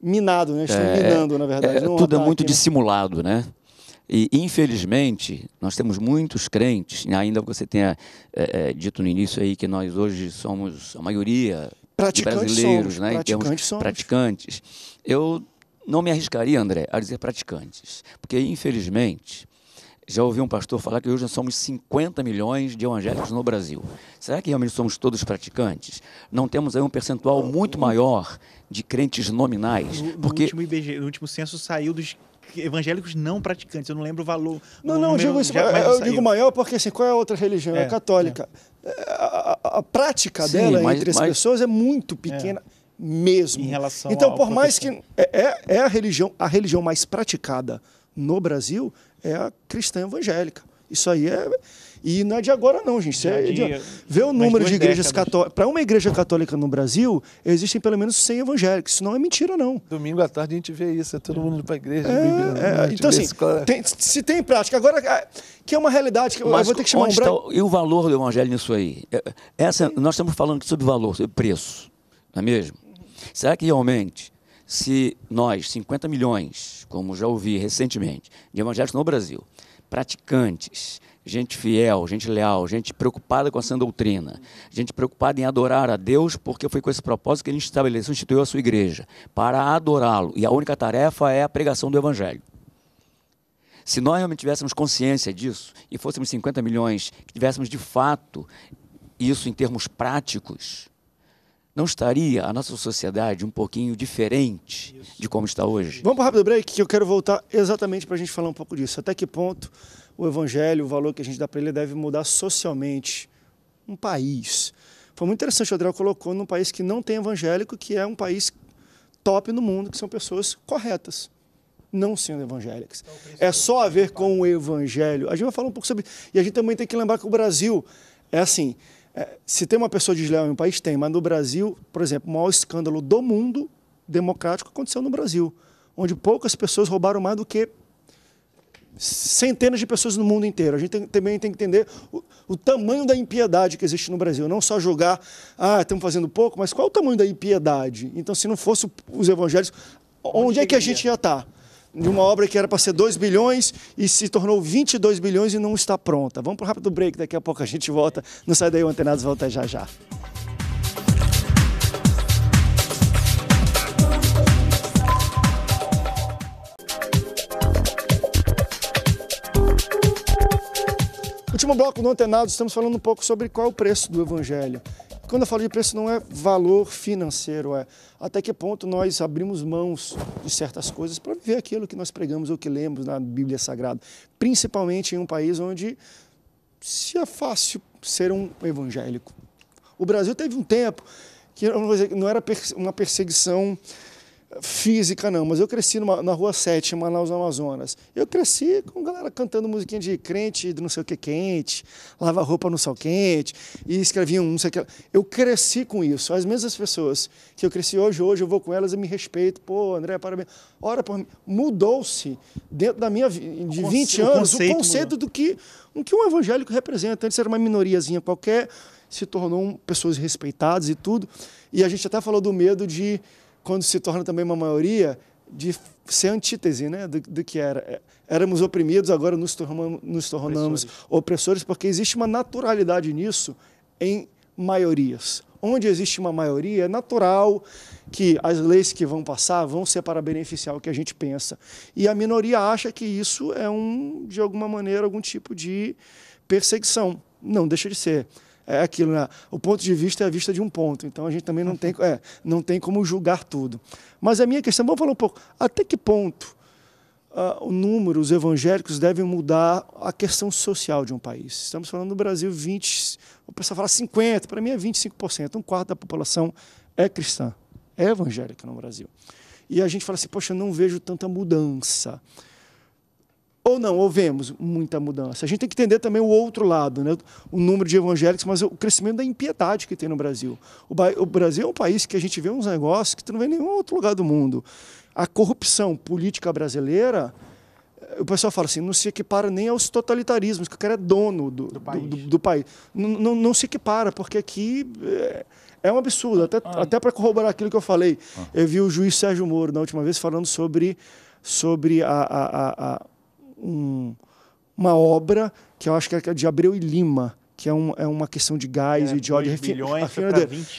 minado, né? Estão é, minando, na verdade. É, é tudo é ataque, é muito né?
dissimulado, né? E, infelizmente, nós temos muitos crentes, ainda você tenha é, é, dito no início aí que nós hoje somos a maioria praticantes brasileiros, somos, né? Praticantes somos. praticantes. Eu não me arriscaria, André, a dizer praticantes, porque infelizmente já ouvi um pastor falar que hoje nós somos 50 milhões de evangélicos no Brasil. Será que realmente somos todos praticantes? Não temos aí um percentual muito maior de crentes nominais? Porque...
No, último no último censo saiu dos evangélicos não praticantes. Eu não lembro o valor. Não, não, eu, digo, já,
eu digo
maior porque assim, qual é a outra religião? É, é
católica.
É. é a, a, a, prática Sim, dela mas, entre as mas... pessoas é muito pequena. É. Mesmo. Em relação então, por mais que é, é, é a religião a religião mais praticada no Brasil, é a cristã evangélica. Isso aí é. E não é de agora, não, gente. É de... Vê o número de igrejas católicas. Para uma igreja católica no Brasil, existem pelo menos 100 evangélicos. Isso não é mentira, não. Domingo à tarde a gente vê isso. É todo mundo para a igreja. É, né? é. então, assim, tem, se tem prática. Agora, é, que é uma realidade que Mas eu vou ter que chamar um
E o valor do evangelho nisso aí? É, é, essa, nós estamos falando sobre valor, sobre preço. Não é mesmo? Será que realmente se nós, 50 milhões, como já ouvi recentemente, de evangélicos no Brasil, praticantes, gente fiel, gente leal, gente preocupada com a sã doutrina, gente preocupada em adorar a Deus, porque foi com esse propósito que ele estabeleceu, instituiu a sua igreja, para adorá-lo. E a única tarefa é a pregação do evangelho. Se nós realmente tivéssemos consciência disso e fôssemos 50 milhões, que tivéssemos de fato isso em termos práticos, não estaria a nossa sociedade um pouquinho diferente Isso. de como está hoje?
Vamos para o rápido break que eu quero voltar
exatamente para a gente
falar um pouco disso. Até que ponto o evangelho, o valor que a gente dá para ele deve mudar socialmente um país. Foi muito interessante o Adriel colocou num país que não tem evangélico, que é um país top no mundo, que são pessoas corretas, não sendo evangélicas. Então, é só a ver com o evangelho. A gente vai falar um pouco sobre. E a gente também tem que lembrar que o Brasil é assim é, se tem uma pessoa desleal em um país, tem, mas no Brasil, por exemplo, o maior escândalo do mundo democrático aconteceu no Brasil, onde poucas pessoas roubaram mais do que centenas de pessoas no mundo inteiro. A gente tem, também tem que entender o, o, tamanho da impiedade que existe no Brasil. Não só jogar, ah, estamos fazendo pouco, mas qual é o tamanho da impiedade? Então, se não fosse os evangélicos, onde, onde é que a gente ia estar? Tá? de uma obra que era para ser 2 bilhões e se tornou 22 bilhões e não está pronta. Vamos para um rápido break, daqui a pouco a gente volta. Não sai daí, o Antenados volta já já. Último bloco do Antenados, estamos falando um pouco sobre qual é o preço do Evangelho. Quando eu falo de preço, não é valor financeiro, é até que ponto nós abrimos mãos de certas coisas para viver aquilo que nós pregamos ou que lemos na Bíblia Sagrada, principalmente em um país onde se é fácil ser um evangélico. O Brasil teve um tempo que não era uma perseguição física, não, mas eu cresci numa, na Rua 7, em Manaus, Amazonas. Eu cresci com galera cantando musiquinha de crente, de não sei o que quente, lava roupa no sol quente, e escrevia um, não sei o que. Eu cresci com isso. As mesmas pessoas que eu cresci hoje, hoje eu vou com elas e me respeito. Pô, André, parabéns. Ora, por mim. Mudou-se dentro da minha vida de 20 o anos conceito, o conceito, do que, o que um evangélico representa. Antes era uma minoriazinha qualquer, se tornou pessoas respeitadas e tudo. E a gente até falou do medo de quando se torna também uma maioria, de ser antítese né, do, do, que era. É, éramos oprimidos, agora nos tornamos, nos tornamos opressores. opressores, porque existe uma naturalidade nisso em maiorias. Onde existe uma maioria, é natural que as leis que vão passar vão ser para beneficiar o que a gente pensa. E a minoria acha que isso é, um, de alguma maneira, algum tipo de perseguição. Não deixa de ser é aquilo, né? o ponto de vista é a vista de um ponto, então a gente também não tem, é, não tem como julgar tudo. Mas a minha questão, vamos falar um pouco, até que ponto uh, o número, os evangélicos devem mudar a questão social de um país? Estamos falando no Brasil 20, o pessoal fala 50, para mim é 25%, um quarto da população é cristã, é evangélica no Brasil. E a gente fala assim, poxa, eu não vejo tanta mudança. Ou não, ou vemos muita mudança. A gente tem que entender também o outro lado, né? o número de evangélicos, mas o crescimento da impiedade que tem no Brasil. O, Brasil é um país que a gente vê uns negócios que tu não vê em nenhum outro lugar do mundo. A corrupção política brasileira, eh, o pessoal fala assim, não se equipara nem aos totalitarismos, que o cara é dono do, do país. Do, do, país. Não, não, não, se equipara, porque aqui é, é um absurdo. Até, ah. até para corroborar aquilo que eu falei, ah. eu vi o juiz Sérgio Moro na última vez falando sobre, sobre a, a, a um, uma obra que eu acho que é de Abreu e Lima, que é, um, é uma questão de gás é, e de óleo refinado.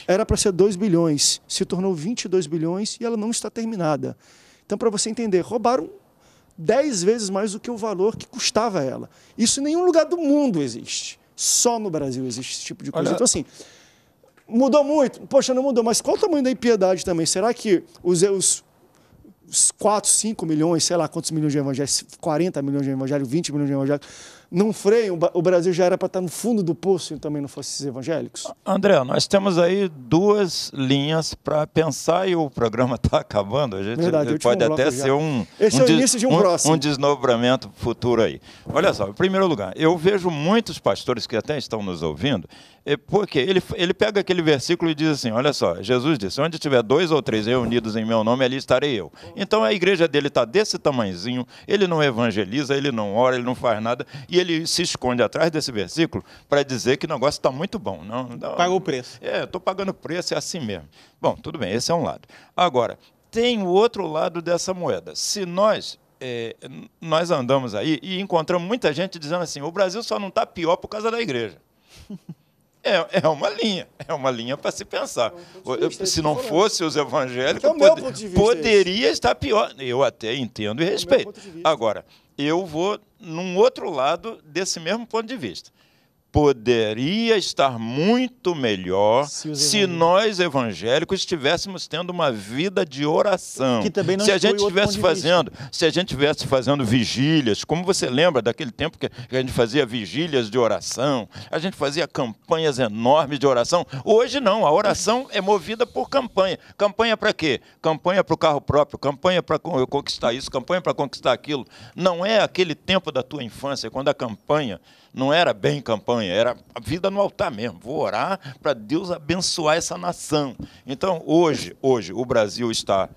Era para ser 2 bilhões, se tornou 22 bilhões e ela não está terminada. Então, para você entender, roubaram 10 vezes mais do que o valor que custava ela. Isso em nenhum lugar do mundo existe. Só no Brasil existe esse tipo de coisa. Olha... Então, assim, mudou muito. Poxa, não mudou, mas qual o tamanho da impiedade também? Será que os, os, 4, 5 milhões, sei lá quantos milhões de evangélicos, 40 milhões de evangélicos, 20 milhões de evangélicos, não freiam, o Brasil já era para estar tá no fundo do poço e também não fossem esses evangélicos?
André, nós temos aí duas linhas para pensar e o programa está <laughs> acabando. A gente Verdade, pode até ser um. Esse um é o início de um, um próximo. Um futuro aí. Olha só, em primeiro lugar, eu vejo muitos pastores que até estão nos ouvindo é, Porque ele, ele pega aquele versículo e diz assim: olha só, Jesus disse: onde tiver dois ou três reunidos em meu nome, ali estarei eu. Então a igreja dele está desse tamanhozinho, ele não evangeliza, ele não ora, ele não faz nada, e ele se esconde atrás desse versículo para dizer que o negócio está muito bom. Não, não, Paga o preço. É, estou pagando preço, é assim mesmo. Bom, tudo bem, esse é um lado. Agora, tem o outro lado dessa moeda. Se nós é, nós andamos aí e encontramos muita gente dizendo assim: o Brasil só não está pior por causa da igreja. <laughs> É, é uma linha, é uma linha para se pensar. É então, um se não fosse os evangélicos, então, é poderia esse. estar pior. Eu até entendo e respeito. Agora, eu vou num outro lado desse mesmo ponto de vista poderia estar muito melhor se, se nós evangélicos estivéssemos tendo uma vida de oração. se a gente estivesse fazendo, se a gente estivesse fazendo vigílias, como você lembra daquele tempo que a gente fazia vigílias de oração, a gente fazia campanhas enormes de oração. Hoje não, a oração é movida por campanha. Campanha para quê? Campanha para o carro próprio, campanha para conquistar isso, campanha para conquistar aquilo. Não é aquele tempo da tua infância quando a campanha não era bem campanha, era a vida no altar mesmo. Vou orar para Deus abençoar essa nação. Então, hoje, hoje o Brasil está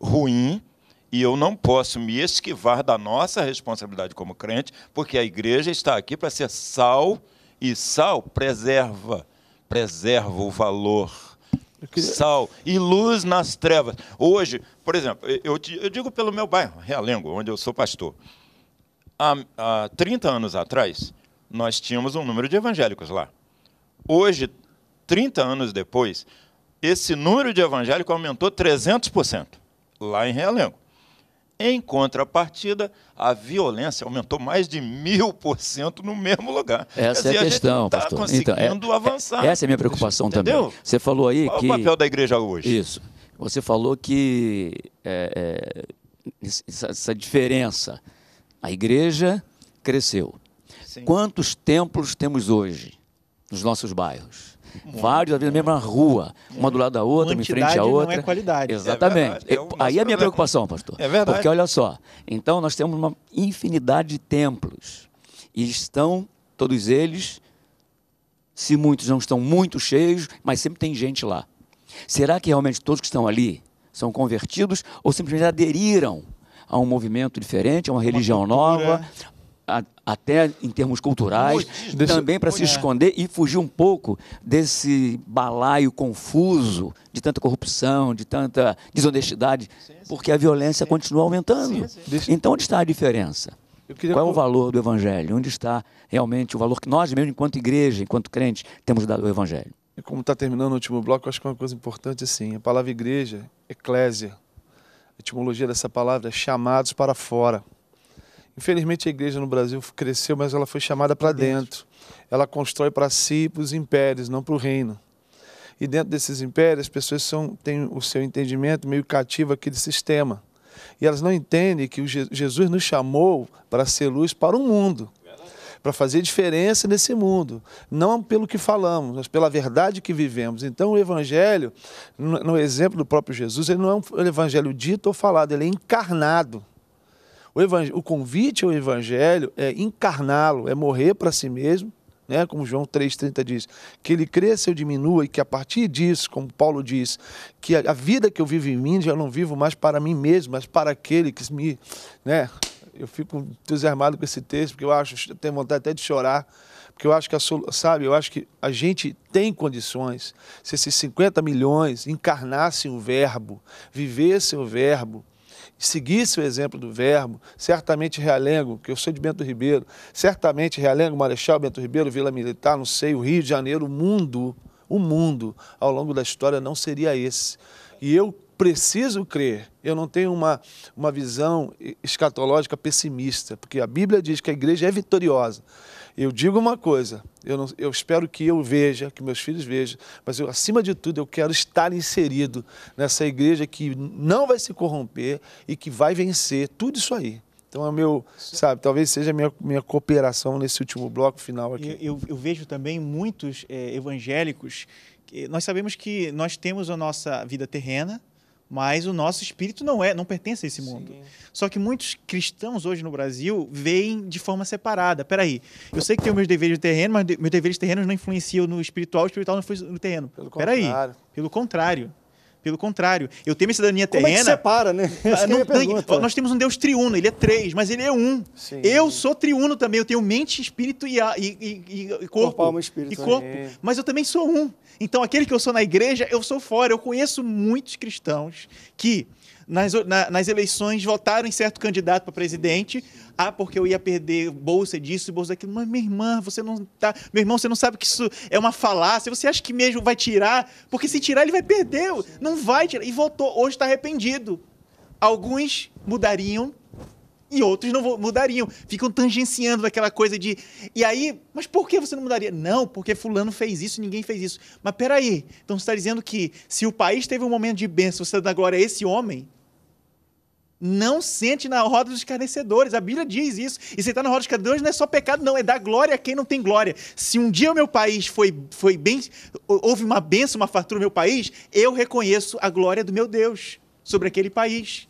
ruim e eu não posso me esquivar da nossa responsabilidade como crente, porque a igreja está aqui para ser sal e sal preserva, preserva o valor. Sal e luz nas trevas. Hoje, por exemplo, eu, eu digo pelo meu bairro, Realengo, onde eu sou pastor há, há 30 anos atrás, nós tínhamos um número de evangélicos lá. Hoje, 30 anos depois, esse número de evangélicos aumentou 300% lá em Realengo. Em contrapartida, a violência aumentou mais de mil por cento no mesmo lugar. Essa dizer, é a questão, a tá pastor. Então, é- conseguindo então, é, avançar. Essa é a
minha preocupação também. Você falou aí Qual que. Qual o papel da igreja hoje? Isso. Você falou que é, é, essa diferença. A igreja cresceu. Quantos templos temos hoje nos nossos bairros? Muito Vários, às vezes, mesmo na rua, uma do lado da outra, uma em frente à outra. Não é
qualidade. É Exatamente.
É verdade, é Aí é a minha preocupação, pastor. É verdade. Porque olha só, então nós temos uma infinidade de templos. E estão todos eles, se muitos não estão muito cheios, mas sempre tem gente lá. Será que realmente todos que estão ali são convertidos ou simplesmente aderiram a um movimento diferente, a uma, uma religião cultura. nova, a, até em termos culturais, também para se é. esconder e fugir um pouco desse balaio confuso de tanta corrupção, de tanta desonestidade, sim, sim. porque a violência sim. continua aumentando. Então, onde está a diferença? Queria... Qual é o valor do Evangelho? Onde está realmente o valor que nós, mesmo enquanto igreja, enquanto crente, temos dado ao Evangelho?
E como está terminando o último bloco, eu acho que é uma coisa importante assim, a palavra igreja, eclésia, a etimologia dessa palavra é chamados para fora. Infelizmente a igreja no Brasil cresceu, mas ela foi chamada para dentro. Ela constrói para si e para os impérios, não para o reino. E dentro desses impérios, as pessoas são, têm o seu entendimento meio cativo aquele sistema. E elas não entendem que Jesus nos chamou para ser luz para o mundo, para fazer diferença nesse mundo, não pelo que falamos, mas pela verdade que vivemos. Então, o Evangelho, no exemplo do próprio Jesus, ele não é um evangelho dito ou falado, ele é encarnado. O, o convite ao evangelho é encarná-lo, é morrer para si mesmo, né? como João 3,30 diz, que ele cresça, e diminua, e que a partir disso, como Paulo diz, que a vida que eu vivo em mim, já não vivo mais para mim mesmo, mas para aquele que me. Né? Eu fico entusiasmado com esse texto, porque eu acho, tenho vontade até de chorar porque eu acho que a sabe, eu acho que a gente tem condições. Se esses 50 milhões encarnassem o verbo, vivessem o verbo, seguisse o exemplo do Verbo, certamente Realengo, que eu sou de Bento Ribeiro, certamente Realengo, Marechal Bento Ribeiro, Vila Militar, não sei, o Rio de Janeiro, o mundo, o mundo ao longo da história não seria esse. E eu preciso crer. Eu não tenho uma, uma visão escatológica pessimista, porque a Bíblia diz que a igreja é vitoriosa. Eu digo uma coisa, eu, não, eu, espero que eu veja, que meus filhos vejam, mas eu, acima de tudo eu quero estar inserido nessa igreja que não vai se corromper e que vai vencer tudo isso aí. Então é meu, sabe, talvez seja a minha, minha cooperação nesse último bloco final aqui. Eu, eu vejo também muitos
é, evangélicos, que, nós sabemos que nós temos a nossa vida terrena, mas o nosso espírito não é, não pertence a esse mundo. Sim. Só que muitos cristãos hoje no Brasil veem de forma separada. Peraí, eu sei que tenho meus deveres de terreno, mas meus deveres de terrenos não influenciam no espiritual, o espiritual não influencia no terreno. Pelo Peraí, contrário. pelo contrário. Pelo contrário, eu tenho a cidadania Como É que separa,
né? Ah, Essa é não, é
nós temos um Deus triuno, ele é três, mas ele é um. Sim. Eu sou triuno também, eu tenho mente, espírito e, e, e, e corpo. Corpo, alma, espírito. E corpo. Né? É. Mas eu também sou um. Então, aquele que eu sou na igreja, eu sou fora. Eu conheço muitos cristãos que nas, na, nas eleições votaram em certo candidato para presidente. Ah, porque eu ia perder bolsa disso, bolsa daquilo. Mas minha irmã, você não tá. Meu irmão, você não sabe que isso é uma falácia. Você acha que mesmo vai tirar? Porque se tirar, ele vai perder. Não vai tirar. E votou. Hoje está arrependido. Alguns mudariam e outros não mudariam. Ficam tangenciando aquela coisa de. E aí, mas por que você não mudaria? Não, porque Fulano fez isso, ninguém fez isso. Mas peraí, então você está dizendo que se o país teve um momento de bênção, você dá tá glória a esse homem, não sente na roda dos escarnecedores. A Bíblia diz isso. E sentar na roda dos escarnecedores não é só pecado, não. É dar glória a quem não tem glória. Se um dia o meu país foi, foi bem, houve uma benção, uma fartura no meu país, eu reconheço a glória do meu Deus sobre aquele país.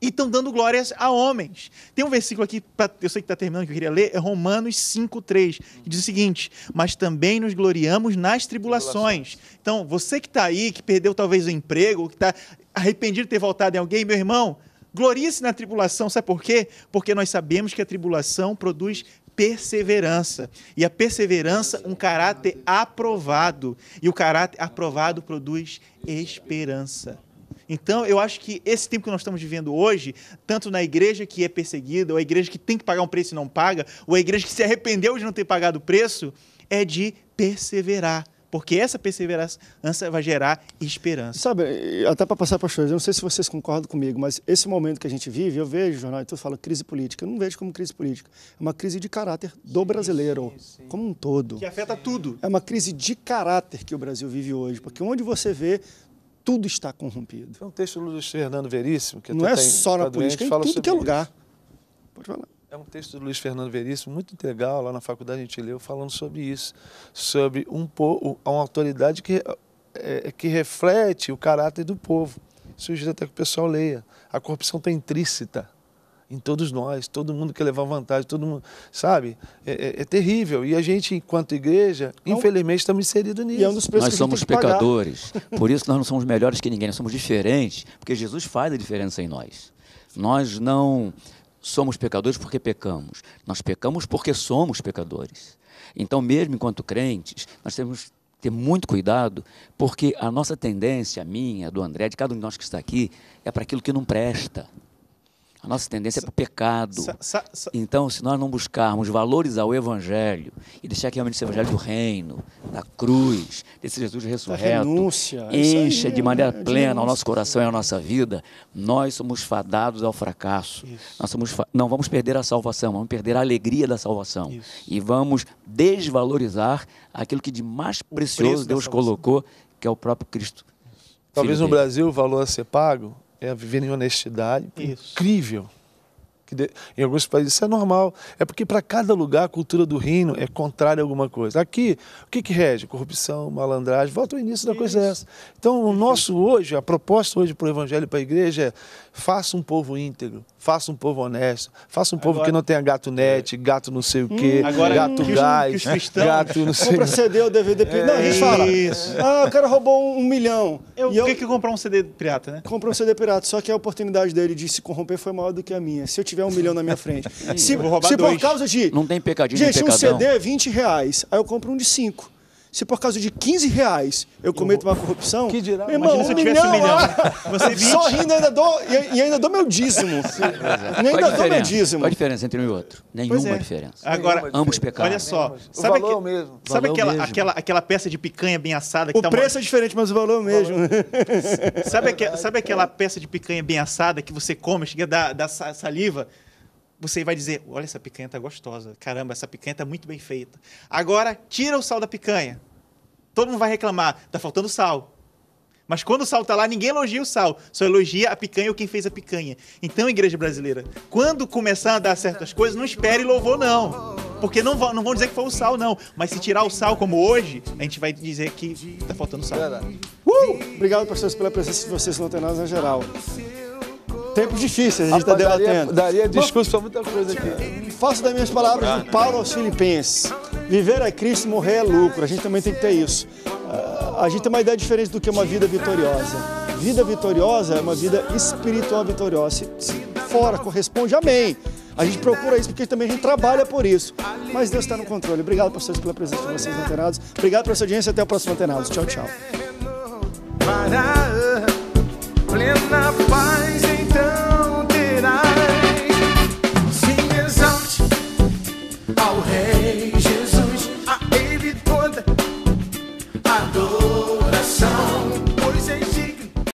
E estão dando glórias a homens. Tem um versículo aqui, pra, eu sei que está terminando, que eu queria ler, é Romanos 5,3, que diz o seguinte: Mas também nos gloriamos nas tribulações. tribulações. Então, você que está aí, que perdeu talvez o emprego, que está arrependido de ter voltado em alguém, meu irmão, Glorie-se na tribulação, sabe por quê? Porque nós sabemos que a tribulação produz perseverança. E a perseverança, um caráter aprovado. E o caráter aprovado produz esperança. Então, eu acho que esse tempo que nós estamos vivendo hoje, tanto na igreja que é perseguida, ou a igreja que tem que pagar um preço e não paga, ou a igreja que se arrependeu de não ter pagado o preço, é de perseverar porque essa perseverança vai gerar esperança.
Sabe, até para passar para os eu não sei se vocês concordam comigo, mas esse momento que a gente vive, eu vejo, jornal, e tu fala crise política, eu não vejo como crise política, é uma crise de caráter do sim, brasileiro, sim, sim. como um todo. Que afeta tudo. É uma crise de caráter que o Brasil vive hoje, porque onde você vê, tudo está corrompido.
É um texto do Luiz Fernando Veríssimo, que não é só na política, é em tudo que é lugar. Isso. Pode falar. É um texto do Luiz Fernando Veríssimo muito integral, lá na faculdade a gente leu, falando sobre isso, sobre um povo, uma autoridade que, é, é, que reflete o caráter do povo. Sugiro até que o pessoal leia. A corrupção está intrínseca em todos nós, todo mundo quer levar vantagem, todo mundo, sabe? É, é, é terrível. E a gente, enquanto igreja, não. É infelizmente estamos inseridos nisso. É um nós somos pecadores. Por isso
nós não somos melhores que ninguém, nós somos diferentes, porque Jesus faz a diferença em nós. Nós não somos pecadores porque pecamos. Nós pecamos porque somos pecadores. Então, mesmo enquanto crentes, nós temos que ter muito cuidado, porque a nossa tendência, a minha, do André, de cada um de nós que está aqui, é para aquilo que não presta. A nossa tendência é para o pecado. Então, se nós não buscarmos valorizar o Evangelho e deixar que realmente esse Evangelho do reino, da cruz, desse Jesus ressurreto, renúncia, encha de maneira é, plena o nosso coração e a nossa vida, nós somos fadados ao fracasso. Nós somos não vamos perder a salvação, vamos perder a alegria da salvação. E vamos desvalorizar aquilo que de mais precioso Deus colocou, que é o próprio Cristo.
Talvez no Brasil o valor a ser pago é viver em honestidade Isso. incrível. Que de... Em alguns países isso é normal. É porque para cada lugar a cultura do reino é contrária a alguma coisa. Aqui, o que, que rege? Corrupção, malandragem. Volta ao início da é isso. coisa essa. Então, o nosso hoje, a proposta hoje para o Evangelho e para a igreja é faça um povo íntegro. Faça um povo honesto. Faça um povo Agora... que não tenha gato net, é. gato não sei o quê, hum. Agora, gato que gás, que os gato não sei... Compra CD ou
DVD pirata. É, não, a gente fala, isso. ah, o cara roubou um, milhão. Eu, e eu... que, que comprar um CD pirata, né? Comprou um CD pirata, só que a oportunidade dele de se corromper foi maior do que a minha. Se eu tiver um milhão na minha frente. <laughs> se, se por
causa de... Não tem pecadinho Gente, um CD é
20 reais, aí eu compro um de 5 se por causa de 15 reais eu cometo uma corrupção. Que dirá? Meu irmão, Imagina um se eu tivesse um milhão. Ah, <laughs> você 20. É só rindo ainda dou, e, e ainda dou meu dízimo. Sim, é. ainda dou meu dízimo. Qual a
diferença entre um e outro? Nenhuma é. diferença. Agora, Nenhuma ambos pecados. Olha só.
O sabe valor que, mesmo. Sabe aquela, mesmo. Aquela, aquela peça de picanha bem assada? Que o tá preço uma... é diferente, mas o valor é o mesmo. Valor. <laughs> sabe, é aquela, sabe aquela peça de picanha bem assada que você come, chega da, da saliva? você vai dizer: olha, essa picanha tá gostosa. Caramba, essa picanha tá muito bem feita. Agora, tira o sal da picanha. Todo mundo vai reclamar: tá faltando sal. Mas quando o sal tá lá, ninguém elogia o sal, só elogia a picanha ou quem fez a picanha. Então, igreja brasileira, quando começar a dar certas coisas, não espere louvor, não. Porque não vão, não vão dizer que foi o sal, não. Mas se tirar o sal, como hoje, a gente vai dizer que tá faltando sal.
Uh! Obrigado, pastores, pela presença de vocês, luteranos em geral. Tempos difíceis, a gente está debatendo. Daria discurso para muita
coisa aqui.
Faço das minhas palavras de Paulo aos Filipenses. Viver é Cristo, morrer é lucro. A gente também tem que ter isso. Ah, a gente tem uma ideia diferente do que uma vida vitoriosa. Vida vitoriosa é uma vida espiritual vitoriosa. Se fora corresponde, amém. A gente procura isso porque também a gente trabalha por isso. Mas Deus está no controle. Obrigado, pastores, pela presença de vocês, antenados. Obrigado pela sua audiência. Até o próximo Antenados. Tchau, tchau.
Plena paz. done.